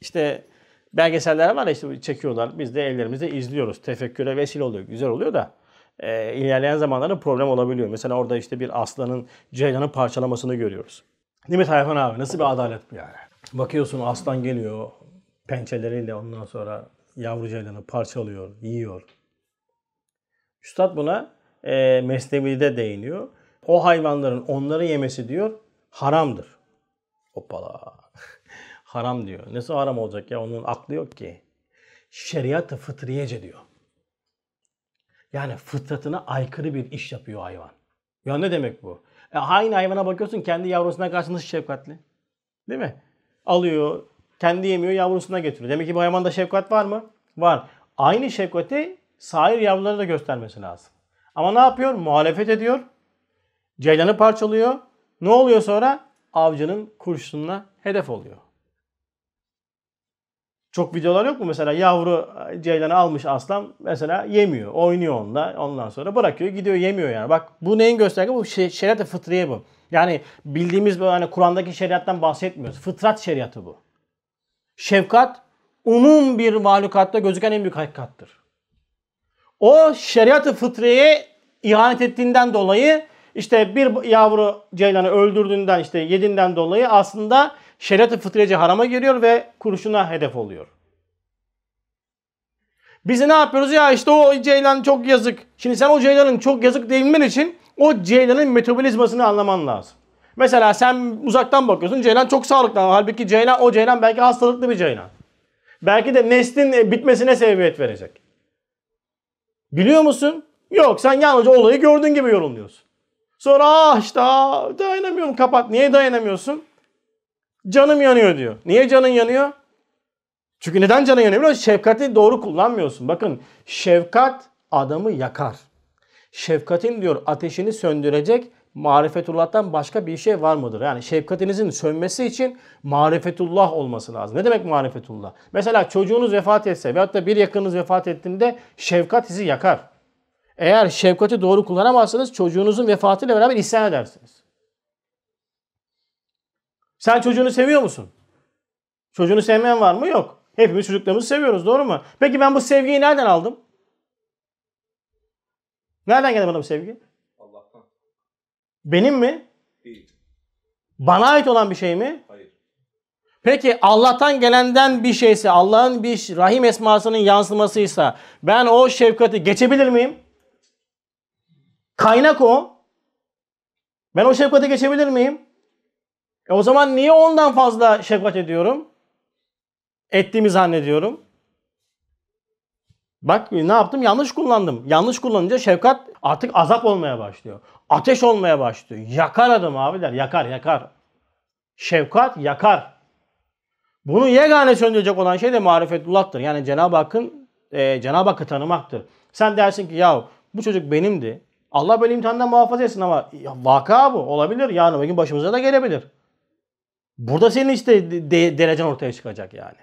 İşte belgeseller var işte çekiyorlar. Biz de ellerimizde izliyoruz. Tefekküre vesile oluyor. Güzel oluyor da e, ilerleyen zamanlarda problem olabiliyor. Mesela orada işte bir aslanın ceylanın parçalamasını görüyoruz. Nimet Hayvan abi nasıl bir adalet bu yani? Bakıyorsun aslan geliyor pençeleriyle ondan sonra yavru ceylanı parçalıyor, yiyor. Üstad buna e, Mesnevi'de değiniyor. O hayvanların onları yemesi diyor haramdır. Hoppala. haram diyor. Nasıl haram olacak ya? Onun aklı yok ki. Şeriatı fıtriyece diyor. Yani fıtratına aykırı bir iş yapıyor hayvan. Ya ne demek bu? E, aynı hayvana bakıyorsun kendi yavrusuna karşı nasıl şefkatli? Değil mi? Alıyor, kendi yemiyor, yavrusuna getiriyor. Demek ki bu hayvanda şefkat var mı? Var. Aynı şefkati sahir yavrulara da göstermesi lazım. Ama ne yapıyor? Muhalefet ediyor. Ceylanı parçalıyor. Ne oluyor sonra? Avcının kurşununa hedef oluyor. Çok videolar yok mu? Mesela yavru ceylanı almış aslan mesela yemiyor. Oynuyor onunla. Ondan sonra bırakıyor gidiyor yemiyor yani. Bak bu neyin göstergesi? Bu şey, şeriat-ı fıtriye bu. Yani bildiğimiz böyle hani Kur'an'daki şeriattan bahsetmiyoruz. Fıtrat şeriatı bu. Şefkat umum bir mahlukatta gözüken en büyük hakikattır. O şeriatı fıtriye ihanet ettiğinden dolayı işte bir yavru ceylanı öldürdüğünden işte yedinden dolayı aslında şeriat-ı fıtriyece harama giriyor ve kurşuna hedef oluyor. Biz ne yapıyoruz? Ya işte o ceylan çok yazık. Şimdi sen o ceylanın çok yazık değinmen için o ceylanın metabolizmasını anlaman lazım. Mesela sen uzaktan bakıyorsun ceylan çok sağlıklı halbuki ceylan o ceylan belki hastalıklı bir ceylan. Belki de neslin bitmesine sebebiyet verecek. Biliyor musun? Yok sen yalnızca olayı gördüğün gibi yorumluyorsun. Sonra ah işte ah, dayanamıyorum kapat. Niye dayanamıyorsun? Canım yanıyor diyor. Niye canın yanıyor? Çünkü neden canın yanıyor? Biliyor musun? Şefkati doğru kullanmıyorsun. Bakın şefkat adamı yakar. Şefkatin diyor ateşini söndürecek marifetullah'tan başka bir şey var mıdır? Yani şefkatinizin sönmesi için marifetullah olması lazım. Ne demek marifetullah? Mesela çocuğunuz vefat etse veyahut da bir yakınınız vefat ettiğinde şefkat sizi yakar. Eğer şefkati doğru kullanamazsanız çocuğunuzun vefatıyla beraber isyan edersiniz. Sen çocuğunu seviyor musun? Çocuğunu sevmeyen var mı? Yok. Hepimiz çocuklarımızı seviyoruz doğru mu? Peki ben bu sevgiyi nereden aldım? Nereden geldi bana bu sevgi? Allah'tan. Benim mi? Değil. Bana ait olan bir şey mi? Hayır. Peki Allah'tan gelenden bir şeyse, Allah'ın bir rahim esmasının yansımasıysa ben o şefkati geçebilir miyim? Kaynak o. Ben o şefkate geçebilir miyim? E o zaman niye ondan fazla şefkat ediyorum? Ettiğimi zannediyorum. Bak ne yaptım? Yanlış kullandım. Yanlış kullanınca şefkat artık azap olmaya başlıyor. Ateş olmaya başlıyor. Yakar adam abiler. Yakar yakar. Şefkat yakar. Bunu yegane söndürecek olan şey de marifetullah'tır. Yani Cenab-ı Hakk'ın e, Cenab-ı Hakk'ı tanımaktır. Sen dersin ki ya bu çocuk benimdi. Allah böyle imtihandan muhafaza etsin ama ya, vaka bu. Olabilir. Yarın bugün başımıza da gelebilir. Burada senin işte de, derecen ortaya çıkacak yani.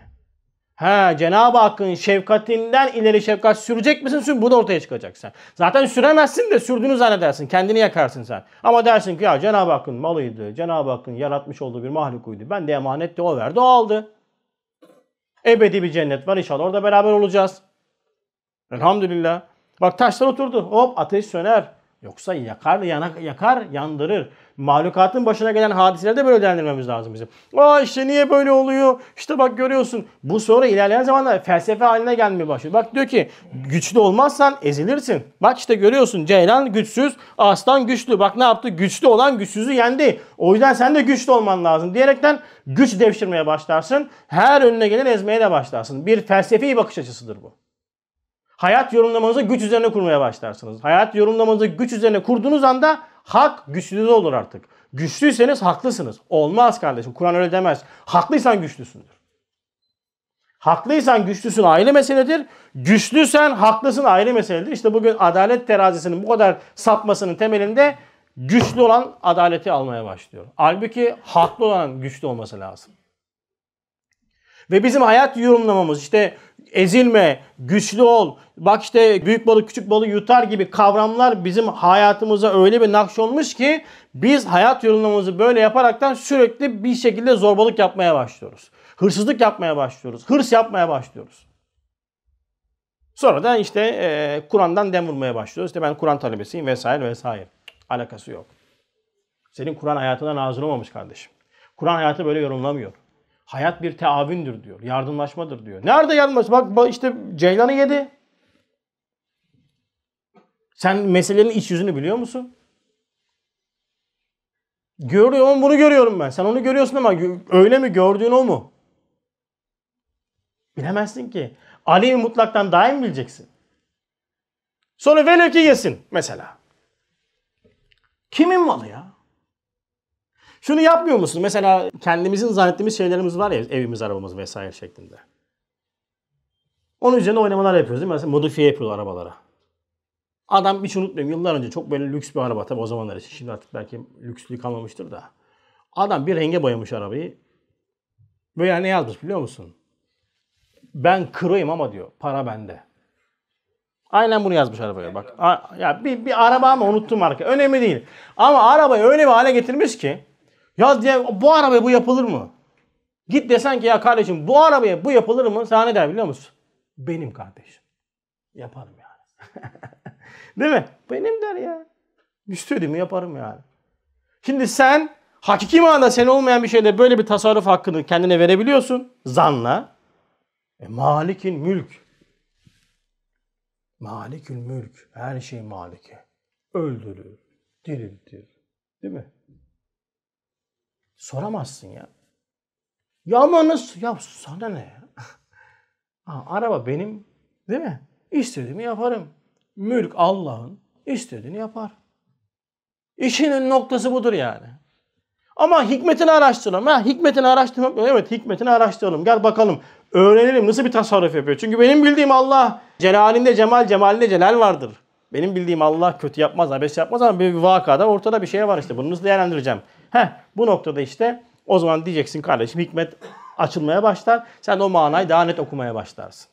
Ha Cenab-ı Hakk'ın şefkatinden ileri şefkat sürecek misin? Sür, bu da ortaya çıkacak sen. Zaten süremezsin de sürdüğünü zannedersin. Kendini yakarsın sen. Ama dersin ki ya Cenab-ı Hakk'ın malıydı. Cenab-ı Hakk'ın yaratmış olduğu bir mahlukuydu. Ben de emanetti o verdi o aldı. Ebedi bir cennet var inşallah orada beraber olacağız. Elhamdülillah. Bak taşlar oturdu. Hop ateş söner. Yoksa yakar, yanak, yakar, yandırır. Mahlukatın başına gelen hadiseleri böyle değerlendirmemiz lazım bizim. Aa işte niye böyle oluyor? İşte bak görüyorsun. Bu sonra ilerleyen zamanlar felsefe haline gelmeye başlıyor. Bak diyor ki güçlü olmazsan ezilirsin. Bak işte görüyorsun ceylan güçsüz, aslan güçlü. Bak ne yaptı? Güçlü olan güçsüzü yendi. O yüzden sen de güçlü olman lazım diyerekten güç devşirmeye başlarsın. Her önüne gelen ezmeye de başlarsın. Bir felsefi bakış açısıdır bu hayat yorumlamanızı güç üzerine kurmaya başlarsınız. Hayat yorumlamanızı güç üzerine kurduğunuz anda hak güçlü olur artık. Güçlüyseniz haklısınız. Olmaz kardeşim. Kur'an öyle demez. Haklıysan güçlüsündür. Haklıysan güçlüsün ayrı meseledir. Güçlüsen haklısın ayrı meseledir. İşte bugün adalet terazisinin bu kadar sapmasının temelinde güçlü olan adaleti almaya başlıyor. Halbuki haklı olan güçlü olması lazım. Ve bizim hayat yorumlamamız işte ezilme, güçlü ol, bak işte büyük balık küçük balığı yutar gibi kavramlar bizim hayatımıza öyle bir nakş olmuş ki biz hayat yorumlamamızı böyle yaparaktan sürekli bir şekilde zorbalık yapmaya başlıyoruz. Hırsızlık yapmaya başlıyoruz. Hırs yapmaya başlıyoruz. Sonra da işte e, Kur'an'dan dem vurmaya başlıyoruz. İşte ben Kur'an talebesiyim vesaire vesaire. Alakası yok. Senin Kur'an hayatına nazır olmamış kardeşim. Kur'an hayatı böyle yorumlamıyor. Hayat bir teavündür diyor. Yardımlaşmadır diyor. Nerede yardımlaşma? Bak, bak işte Ceylan'ı yedi. Sen meselenin iç yüzünü biliyor musun? Görüyorum bunu görüyorum ben. Sen onu görüyorsun ama öyle mi gördüğün o mu? Bilemezsin ki. Alevi mutlaktan daim bileceksin? Sonra velev ki yesin mesela. Kimin malı ya? Şunu yapmıyor musun? Mesela kendimizin zannettiğimiz şeylerimiz var ya evimiz, arabamız vesaire şeklinde. Onun üzerine oynamalar yapıyoruz değil mi? Mesela modifiye yapıyorlar arabalara. Adam hiç unutmuyorum yıllar önce çok böyle lüks bir araba tabi o zamanlar için. Şimdi artık belki lükslüğü kalmamıştır da. Adam bir renge boyamış arabayı. Böyle ne yazmış biliyor musun? Ben kırayım ama diyor. Para bende. Aynen bunu yazmış arabaya bak. A- ya bir, bir araba ama unuttum marka. Önemli değil. Ama arabayı öyle bir hale getirmiş ki ya diye, bu arabaya bu yapılır mı? Git desen ki ya kardeşim bu arabaya bu yapılır mı? Sana ne der biliyor musun? Benim kardeşim. Yaparım yani. Değil mi? Benim der ya. İstediğimi yaparım yani. Şimdi sen hakiki manada sen olmayan bir şeyde böyle bir tasarruf hakkını kendine verebiliyorsun. Zanla. E, malikin mülk. Malikül mülk. Her şey maliki. Öldürür, diriltir. Değil mi? Soramazsın ya. Ya ama nasıl? Ya sana ne ya? ha, araba benim değil mi? İstediğimi yaparım. Mülk Allah'ın istediğini yapar. İşinin noktası budur yani. Ama hikmetini araştıralım. Ha, hikmetini araştıralım. Evet hikmetini araştıralım. Gel bakalım. Öğrenelim nasıl bir tasarruf yapıyor. Çünkü benim bildiğim Allah celalinde cemal, cemalinde celal vardır. Benim bildiğim Allah kötü yapmaz, abes yapmaz ama bir vakada ortada bir şey var işte. Bunu nasıl değerlendireceğim? Heh, bu noktada işte o zaman diyeceksin kardeşim hikmet açılmaya başlar. Sen o manayı daha net okumaya başlarsın.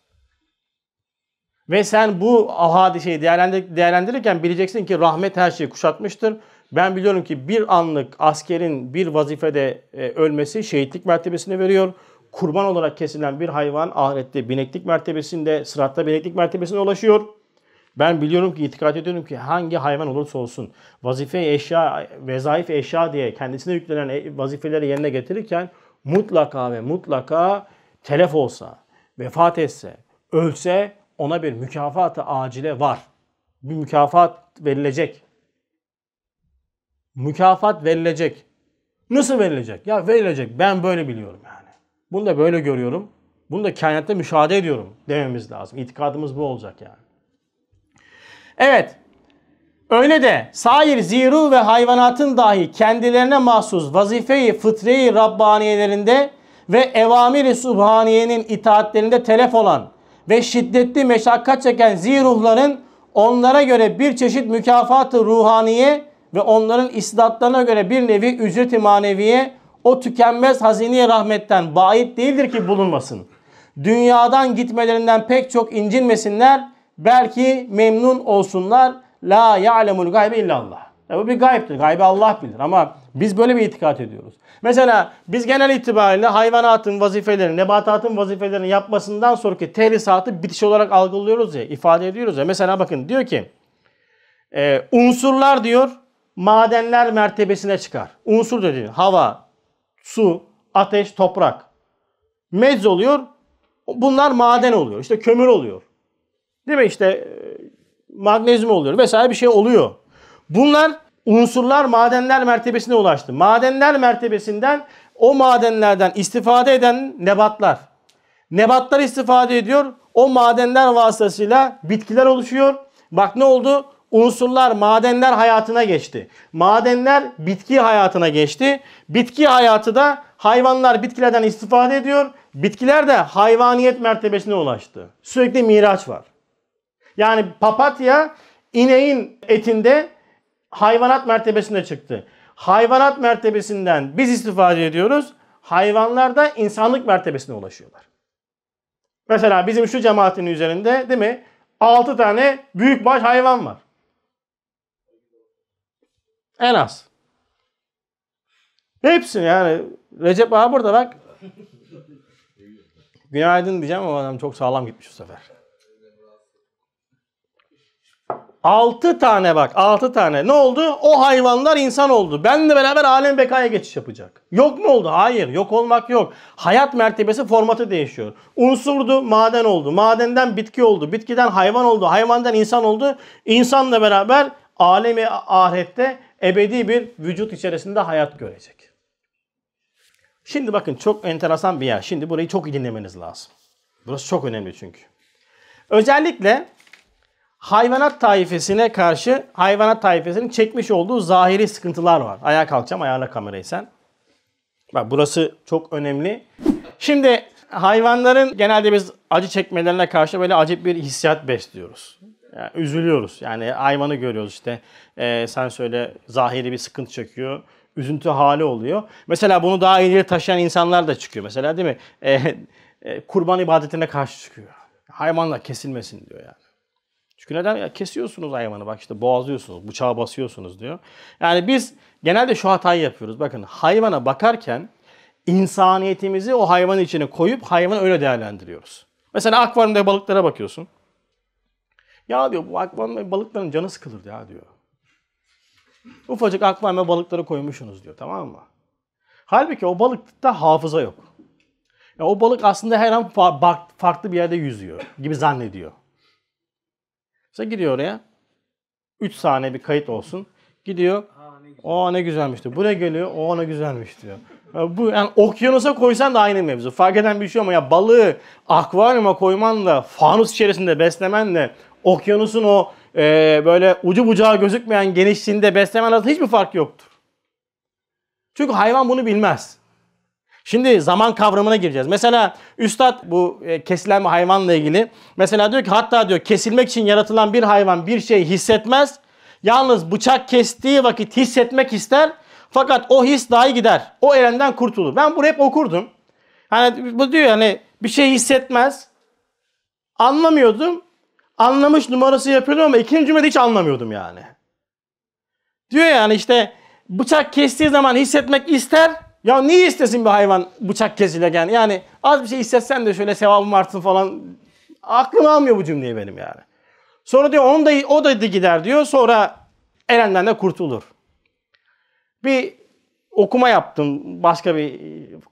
Ve sen bu hadiseyi değerlendir değerlendirirken bileceksin ki rahmet her şeyi kuşatmıştır. Ben biliyorum ki bir anlık askerin bir vazifede e, ölmesi şehitlik mertebesini veriyor. Kurban olarak kesilen bir hayvan ahirette bineklik mertebesinde, sıratta bineklik mertebesine ulaşıyor. Ben biliyorum ki itikad ediyorum ki hangi hayvan olursa olsun vazife eşya, vezaif eşya diye kendisine yüklenen e, vazifeleri yerine getirirken mutlaka ve mutlaka telef olsa, vefat etse, ölse ona bir mükafatı acile var. Bir mükafat verilecek. Mükafat verilecek. Nasıl verilecek? Ya verilecek. Ben böyle biliyorum yani. Bunu da böyle görüyorum. Bunu da kainatta müşahede ediyorum dememiz lazım. İtikadımız bu olacak yani. Evet. Öyle de sair ziru ve hayvanatın dahi kendilerine mahsus vazifeyi fıtreyi Rabbaniyelerinde ve evamiri subhaniyenin itaatlerinde telef olan ve şiddetli meşakkat çeken ziruhların onlara göre bir çeşit mükafatı ruhaniye ve onların istatlarına göre bir nevi ücreti maneviye o tükenmez hazineye rahmetten bait değildir ki bulunmasın. Dünyadan gitmelerinden pek çok incinmesinler Belki memnun olsunlar. La ya'lemul gaybe illallah. Ya bu bir gayiptir. Gaybi Allah bilir ama biz böyle bir itikat ediyoruz. Mesela biz genel itibariyle hayvanatın vazifelerini, nebatatın vazifelerini yapmasından sonraki tehlisatı bitiş olarak algılıyoruz ya, ifade ediyoruz ya. Mesela bakın diyor ki e, unsurlar diyor madenler mertebesine çıkar. Unsur dediğin hava, su, ateş, toprak. Mez oluyor. Bunlar maden oluyor. İşte kömür oluyor. Değil mi işte e, magnezyum oluyor vesaire bir şey oluyor. Bunlar unsurlar madenler mertebesine ulaştı. Madenler mertebesinden o madenlerden istifade eden nebatlar. Nebatlar istifade ediyor. O madenler vasıtasıyla bitkiler oluşuyor. Bak ne oldu? Unsurlar madenler hayatına geçti. Madenler bitki hayatına geçti. Bitki hayatı da hayvanlar bitkilerden istifade ediyor. Bitkiler de hayvaniyet mertebesine ulaştı. Sürekli miraç var. Yani papatya ineğin etinde hayvanat mertebesine çıktı. Hayvanat mertebesinden biz istifade ediyoruz. Hayvanlar da insanlık mertebesine ulaşıyorlar. Mesela bizim şu cemaatin üzerinde değil mi? 6 tane büyük baş hayvan var. En az. hepsi yani. Recep abi burada bak. Günaydın diyeceğim ama adam çok sağlam gitmiş bu sefer. 6 tane bak 6 tane. Ne oldu? O hayvanlar insan oldu. Benle beraber alem bekaya geçiş yapacak. Yok mu oldu? Hayır. Yok olmak yok. Hayat mertebesi formatı değişiyor. Unsurdu, maden oldu. Madenden bitki oldu. Bitkiden hayvan oldu. Hayvandan insan oldu. İnsanla beraber alemi ahirette ebedi bir vücut içerisinde hayat görecek. Şimdi bakın çok enteresan bir yer. Şimdi burayı çok iyi dinlemeniz lazım. Burası çok önemli çünkü. Özellikle hayvanat taifesine karşı hayvanat taifesinin çekmiş olduğu zahiri sıkıntılar var. Ayağa kalkacağım ayarla kamerayı sen. Bak burası çok önemli. Şimdi hayvanların genelde biz acı çekmelerine karşı böyle acip bir hissiyat besliyoruz. Yani üzülüyoruz. Yani hayvanı görüyoruz işte. Ee, sen söyle zahiri bir sıkıntı çekiyor üzüntü hali oluyor. Mesela bunu daha ileri taşıyan insanlar da çıkıyor. Mesela değil mi? Ee, e, kurban ibadetine karşı çıkıyor. Hayvanlar kesilmesin diyor yani. Çünkü neden? Ya kesiyorsunuz hayvanı bak işte boğazlıyorsunuz, bıçağa basıyorsunuz diyor. Yani biz genelde şu hatayı yapıyoruz. Bakın hayvana bakarken insaniyetimizi o hayvanın içine koyup hayvanı öyle değerlendiriyoruz. Mesela akvaryumda balıklara bakıyorsun. Ya diyor bu akvaryumda balıkların canı sıkılır ya diyor. Ufacık akvaryuma balıkları koymuşsunuz diyor tamam mı? Halbuki o balıkta hafıza yok. Ya o balık aslında her an farklı bir yerde yüzüyor gibi zannediyor. İşte giriyor oraya. 3 saniye bir kayıt olsun. Gidiyor. O ne güzelmiş diyor. Buraya geliyor. O ne güzelmiş diyor. bu yani okyanusa koysan da aynı mevzu. Fark eden bir şey ama ya balığı akvaryuma koymanla, fanus içerisinde beslemenle, okyanusun o e, böyle ucu bucağı gözükmeyen genişliğinde beslemen arasında hiçbir fark yoktur. Çünkü hayvan bunu bilmez. Şimdi zaman kavramına gireceğiz. Mesela üstad bu e, kesilen hayvanla ilgili mesela diyor ki hatta diyor kesilmek için yaratılan bir hayvan bir şey hissetmez. Yalnız bıçak kestiği vakit hissetmek ister. Fakat o his dahi gider. O elenden kurtulur. Ben bunu hep okurdum. Hani bu diyor hani bir şey hissetmez. Anlamıyordum. Anlamış numarası yapıyordum ama ikinci cümlede hiç anlamıyordum yani. Diyor yani işte bıçak kestiği zaman hissetmek ister ya niye istesin bir hayvan bıçak kesilirken? Yani az bir şey hissetsen de şöyle sevabım artsın falan. Aklım almıyor bu cümleyi benim yani. Sonra diyor onu da o da gider diyor. Sonra elenden de kurtulur. Bir okuma yaptım başka bir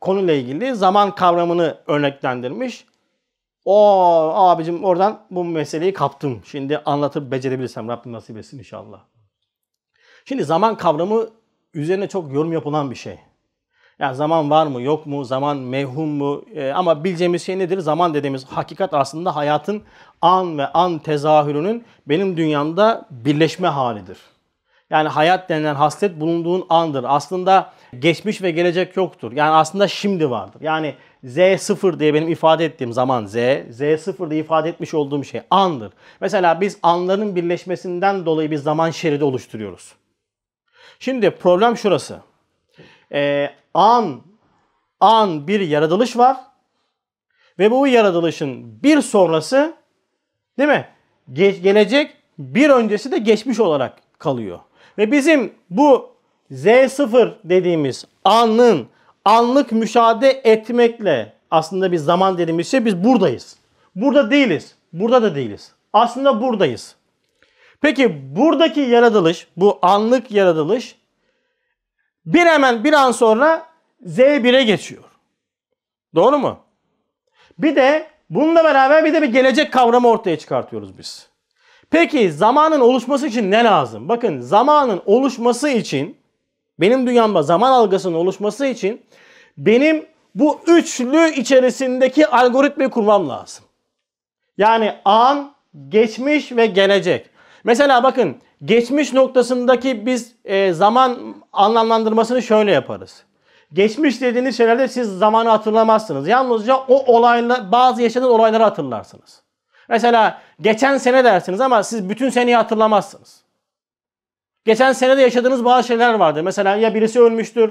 konuyla ilgili. Zaman kavramını örneklendirmiş. O abicim oradan bu meseleyi kaptım. Şimdi anlatıp becerebilirsem Rabbim nasip etsin inşallah. Şimdi zaman kavramı üzerine çok yorum yapılan bir şey. Ya zaman var mı yok mu? Zaman mevhum mu? E, ama bileceğimiz şey nedir? Zaman dediğimiz hakikat aslında hayatın an ve an tezahürünün benim dünyamda birleşme halidir. Yani hayat denilen haslet bulunduğun andır. Aslında geçmiş ve gelecek yoktur. Yani aslında şimdi vardır. Yani Z0 diye benim ifade ettiğim zaman Z, Z0 diye ifade etmiş olduğum şey andır. Mesela biz anların birleşmesinden dolayı bir zaman şeridi oluşturuyoruz. Şimdi problem şurası e, an an bir yaratılış var ve bu yaratılışın bir sonrası değil mi? Ge- gelecek bir öncesi de geçmiş olarak kalıyor. Ve bizim bu Z0 dediğimiz anın anlık müşahede etmekle aslında bir zaman dediğimiz şey biz buradayız. Burada değiliz. Burada da değiliz. Aslında buradayız. Peki buradaki yaratılış, bu anlık yaratılış bir hemen bir an sonra Z1'e geçiyor. Doğru mu? Bir de bununla beraber bir de bir gelecek kavramı ortaya çıkartıyoruz biz. Peki zamanın oluşması için ne lazım? Bakın zamanın oluşması için benim dünyamda zaman algısının oluşması için benim bu üçlü içerisindeki algoritmayı kurmam lazım. Yani an, geçmiş ve gelecek. Mesela bakın Geçmiş noktasındaki biz e, zaman anlamlandırmasını şöyle yaparız. Geçmiş dediğiniz şeylerde siz zamanı hatırlamazsınız. Yalnızca o olayla bazı yaşadığınız olayları hatırlarsınız. Mesela geçen sene dersiniz ama siz bütün seneyi hatırlamazsınız. Geçen sene de yaşadığınız bazı şeyler vardır. Mesela ya birisi ölmüştür.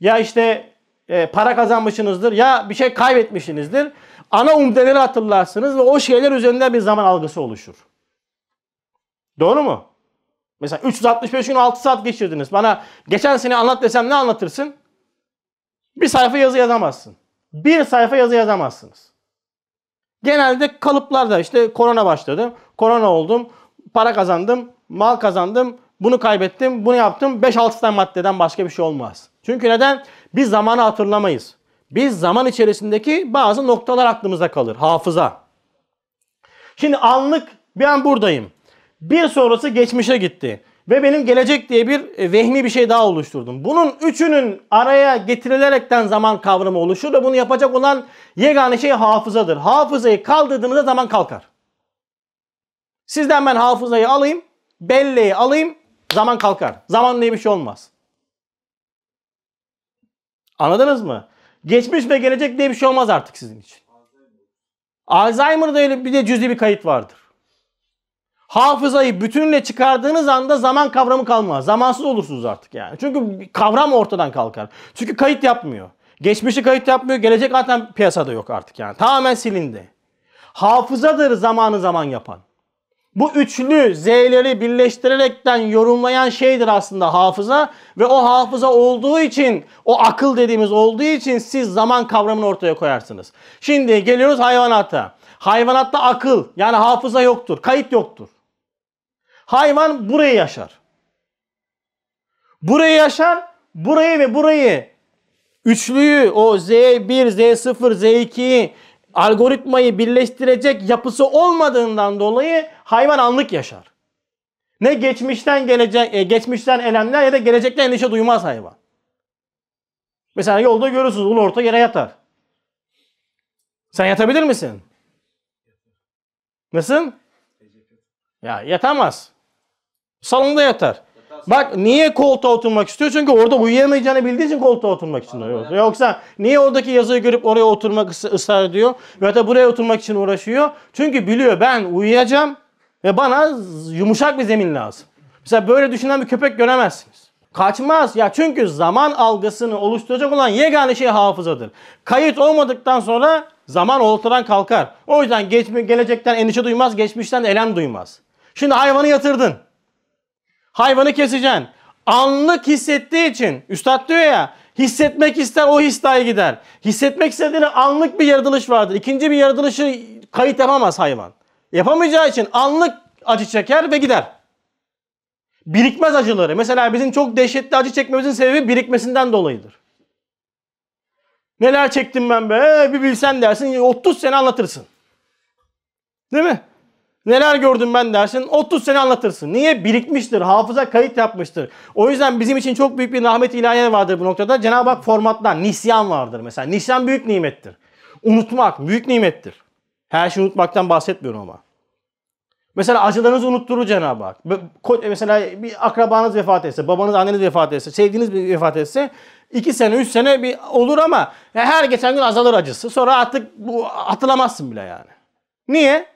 Ya işte e, para kazanmışsınızdır. Ya bir şey kaybetmişsinizdir. Ana umdeleri hatırlarsınız ve o şeyler üzerinde bir zaman algısı oluşur. Doğru mu? Mesela 365 gün 6 saat geçirdiniz. Bana geçen sene anlat desem ne anlatırsın? Bir sayfa yazı yazamazsın. Bir sayfa yazı yazamazsınız. Genelde kalıplarda işte korona başladı. Korona oldum. Para kazandım. Mal kazandım. Bunu kaybettim. Bunu yaptım. 5-6 tane maddeden başka bir şey olmaz. Çünkü neden? Biz zamanı hatırlamayız. Biz zaman içerisindeki bazı noktalar aklımıza kalır. Hafıza. Şimdi anlık ben buradayım. Bir sonrası geçmişe gitti. Ve benim gelecek diye bir e, vehmi bir şey daha oluşturdum. Bunun üçünün araya getirilerekten zaman kavramı oluşur ve bunu yapacak olan yegane şey hafızadır. Hafızayı kaldırdığınızda zaman kalkar. Sizden ben hafızayı alayım, belleği alayım, zaman kalkar. Zaman diye bir şey olmaz. Anladınız mı? Geçmiş ve gelecek diye bir şey olmaz artık sizin için. Alzheimer'da öyle bir de cüzi bir kayıt vardır hafızayı bütünle çıkardığınız anda zaman kavramı kalmaz. Zamansız olursunuz artık yani. Çünkü kavram ortadan kalkar. Çünkü kayıt yapmıyor. Geçmişi kayıt yapmıyor. Gelecek zaten piyasada yok artık yani. Tamamen silindi. Hafızadır zamanı zaman yapan. Bu üçlü Z'leri birleştirerekten yorumlayan şeydir aslında hafıza ve o hafıza olduğu için o akıl dediğimiz olduğu için siz zaman kavramını ortaya koyarsınız. Şimdi geliyoruz hayvanata. Hayvanatta akıl yani hafıza yoktur, kayıt yoktur. Hayvan burayı yaşar. Burayı yaşar, burayı ve burayı üçlüyü o Z1, Z0, Z2 algoritmayı birleştirecek yapısı olmadığından dolayı hayvan anlık yaşar. Ne geçmişten gelecek, e, geçmişten elemler ya da gelecekten endişe duymaz hayvan. Mesela yolda görürsünüz ulu orta yere yatar. Sen yatabilir misin? Nasıl? Ya yatamaz. Salonda yatar. Bak niye koltuğa oturmak istiyor? Çünkü orada uyuyamayacağını bildiği için koltuğa oturmak için arıyor. Yoksa niye oradaki yazıyı görüp oraya oturmak ısrar ediyor? Ve da buraya oturmak için uğraşıyor. Çünkü biliyor ben uyuyacağım ve bana yumuşak bir zemin lazım. Mesela böyle düşünen bir köpek göremezsiniz. Kaçmaz ya çünkü zaman algısını oluşturacak olan yegane şey hafızadır. Kayıt olmadıktan sonra zaman ortadan kalkar. O yüzden geçmiş gelecekten endişe duymaz, geçmişten de elem duymaz. Şimdi hayvanı yatırdın. Hayvanı keseceksin. Anlık hissettiği için. Üstad diyor ya hissetmek ister o his gider. Hissetmek istediğine anlık bir yaratılış vardır. İkinci bir yaratılışı kayıt yapamaz hayvan. Yapamayacağı için anlık acı çeker ve gider. Birikmez acıları. Mesela bizim çok dehşetli acı çekmemizin sebebi birikmesinden dolayıdır. Neler çektim ben be ee, bir bilsen dersin 30 sene anlatırsın. Değil mi? Neler gördüm ben dersin 30 sene anlatırsın. Niye? Birikmiştir. Hafıza kayıt yapmıştır. O yüzden bizim için çok büyük bir rahmet ilahiye vardır bu noktada. Cenab-ı Hak formatlar, nisyan vardır mesela. Nisyan büyük nimettir. Unutmak büyük nimettir. Her şeyi unutmaktan bahsetmiyorum ama. Mesela acılarınızı unutturur Cenab-ı Hak. Mesela bir akrabanız vefat etse, babanız, anneniz vefat etse, sevdiğiniz bir vefat etse 2 sene, 3 sene bir olur ama her geçen gün azalır acısı. Sonra artık bu atılamazsın bile yani. Niye?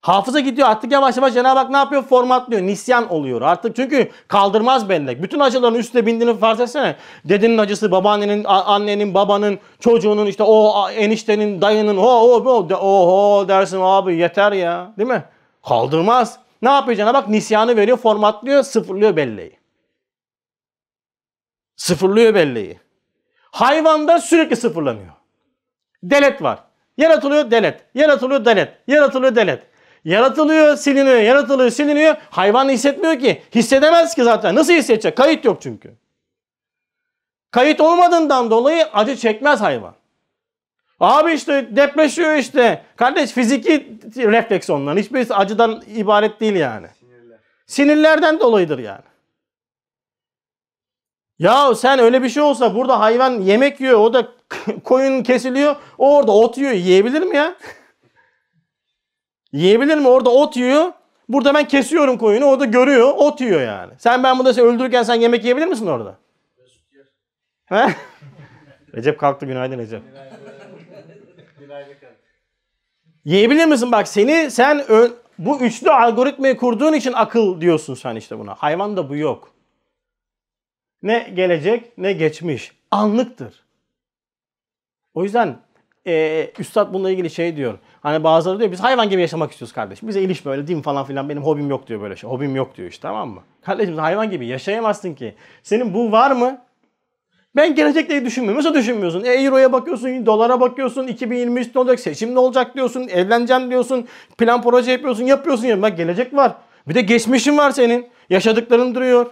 Hafıza gidiyor artık yavaş yavaş Cenab-ı Hak ne yapıyor? Formatlıyor. Nisyan oluyor artık. Çünkü kaldırmaz bellek. Bütün acıların üstüne bindiğini farz etsene. Dedenin acısı, babaannenin, annenin, babanın, çocuğunun işte o eniştenin, dayının o o o de, oho dersin abi yeter ya. Değil mi? Kaldırmaz. Ne yapıyor Cenab-ı Hak? Nisyanı veriyor, formatlıyor, sıfırlıyor belleği. Sıfırlıyor belleği. Hayvanda sürekli sıfırlanıyor. Delet var. Yaratılıyor delet. Yaratılıyor delet. Yaratılıyor delet. Yaratılıyor, siliniyor, yaratılıyor, siliniyor. Hayvan hissetmiyor ki. Hissedemez ki zaten. Nasıl hissedecek? Kayıt yok çünkü. Kayıt olmadığından dolayı acı çekmez hayvan. Abi işte depreşiyor işte. Kardeş fiziki refleks ondan, hiçbir acıdan ibaret değil yani. Sinirlerden dolayıdır yani. Ya sen öyle bir şey olsa burada hayvan yemek yiyor. O da koyun kesiliyor. O orada ot yiyor. Yiyebilir mi ya? Yiyebilir mi? Orada ot yiyor. Burada ben kesiyorum koyunu. orada görüyor. Ot yiyor yani. Sen ben burada öldürürken sen yemek yiyebilir misin orada? Recep kalktı. Günaydın Recep. Yiyebilir misin? Bak seni sen bu üçlü algoritmayı kurduğun için akıl diyorsun sen işte buna. Hayvan da bu yok. Ne gelecek ne geçmiş. Anlıktır. O yüzden e, Üstad bununla ilgili şey diyor. Hani bazıları diyor biz hayvan gibi yaşamak istiyoruz kardeşim. Bize ilişme öyle din falan filan benim hobim yok diyor böyle şey. Hobim yok diyor işte tamam mı? Kardeşim hayvan gibi yaşayamazsın ki. Senin bu var mı? Ben gelecekleri düşünmüyorum. Nasıl düşünmüyorsun? E, Euro'ya bakıyorsun, dolara bakıyorsun, 2023 ne olacak, seçim ne olacak diyorsun, evleneceğim diyorsun, plan proje yapıyorsun, yapıyorsun. Ya. Bak gelecek var. Bir de geçmişin var senin. Yaşadıkların duruyor.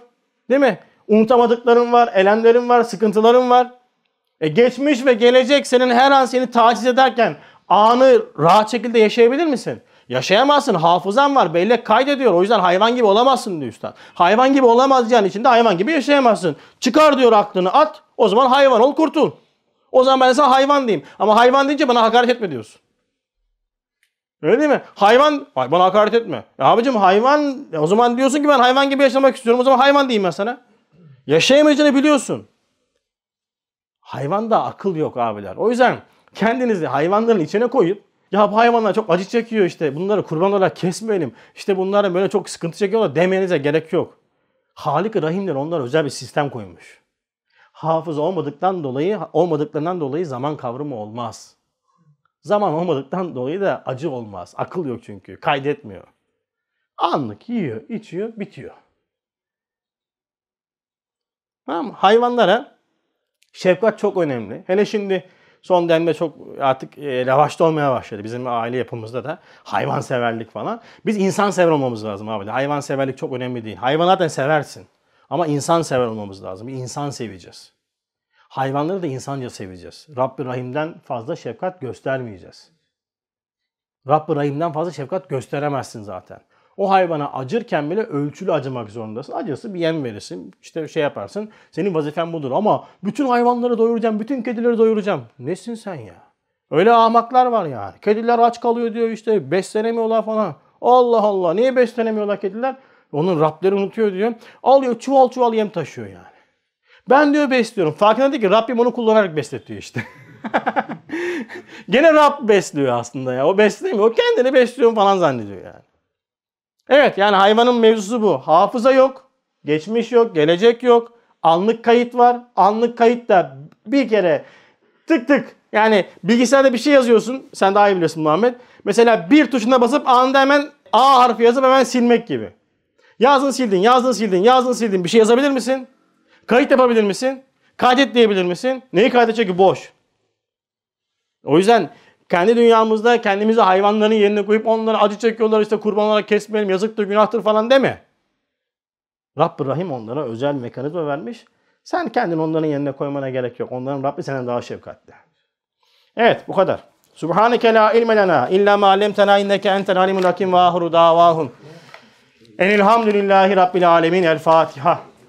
Değil mi? Unutamadıkların var, elemlerin var, sıkıntıların var. E geçmiş ve gelecek senin her an seni taciz ederken anı rahat şekilde yaşayabilir misin? Yaşayamazsın. Hafızan var. Bellek kaydediyor. O yüzden hayvan gibi olamazsın diyor üstad. Hayvan gibi olamayacağın için de hayvan gibi yaşayamazsın. Çıkar diyor aklını at. O zaman hayvan ol kurtul. O zaman ben sana hayvan diyeyim. Ama hayvan deyince bana hakaret etme diyorsun. Öyle değil mi? Hayvan, Ay, bana hakaret etme. Ya abicim hayvan, ya o zaman diyorsun ki ben hayvan gibi yaşamak istiyorum. O zaman hayvan diyeyim ben sana. Yaşayamayacağını biliyorsun. Hayvanda akıl yok abiler. O yüzden kendinizi hayvanların içine koyup ya bu hayvanlar çok acı çekiyor işte bunları kurban olarak kesmeyelim. İşte bunlara böyle çok sıkıntı çekiyorlar demenize gerek yok. Halik Rahimler onlar özel bir sistem koymuş. Hafız olmadıktan dolayı olmadıklarından dolayı zaman kavramı olmaz. Zaman olmadıktan dolayı da acı olmaz. Akıl yok çünkü. Kaydetmiyor. Anlık yiyor, içiyor, bitiyor. Tamam Hayvanlara şefkat çok önemli. Hele şimdi Son denme çok artık e, lavaşta olmaya başladı. Bizim aile yapımızda da hayvanseverlik falan. Biz insan sever olmamız lazım abi. Hayvanseverlik çok önemli değil. Hayvan zaten seversin. Ama insan sever olmamız lazım. Bir insan seveceğiz. Hayvanları da insanca seveceğiz. Rabbi Rahim'den fazla şefkat göstermeyeceğiz. Rabbi Rahim'den fazla şefkat gösteremezsin zaten. O hayvana acırken bile ölçülü acımak zorundasın. Acısı bir yem verirsin. İşte şey yaparsın. Senin vazifen budur ama bütün hayvanları doyuracağım, bütün kedileri doyuracağım. Nesin sen ya? Öyle ahmaklar var ya. Kediler aç kalıyor diyor işte beslenemiyorlar falan. Allah Allah niye beslenemiyorlar kediler? Onun Rableri unutuyor diyor. Alıyor çuval çuval yem taşıyor yani. Ben diyor besliyorum. Farkında değil ki Rabbim onu kullanarak besletiyor işte. Gene Rab besliyor aslında ya. O beslemiyor. O kendini besliyorum falan zannediyor yani. Evet yani hayvanın mevzusu bu. Hafıza yok, geçmiş yok, gelecek yok. Anlık kayıt var. Anlık kayıt da bir kere tık tık yani bilgisayarda bir şey yazıyorsun. Sen daha iyi biliyorsun Muhammed. Mesela bir tuşuna basıp anında hemen A harfi yazıp hemen silmek gibi. Yazdın sildin, yazdın sildin, yazdın sildin. Bir şey yazabilir misin? Kayıt yapabilir misin? Kaydet diyebilir misin? Neyi kaydedecek ki? Boş. O yüzden kendi dünyamızda kendimizi hayvanların yerine koyup onlara acı çekiyorlar işte kurban olarak kesmeyelim yazıktır günahtır falan deme. Rabb-ı Rahim onlara özel mekanizma vermiş. Sen kendini onların yerine koymana gerek yok. Onların Rabbi senden daha şefkatli. Evet bu kadar. Subhaneke la ilme lena illa ma allemtena inneke entel alimul hakim ve ahiru davahum. Enilhamdülillahi rabbil alemin. El Fatiha.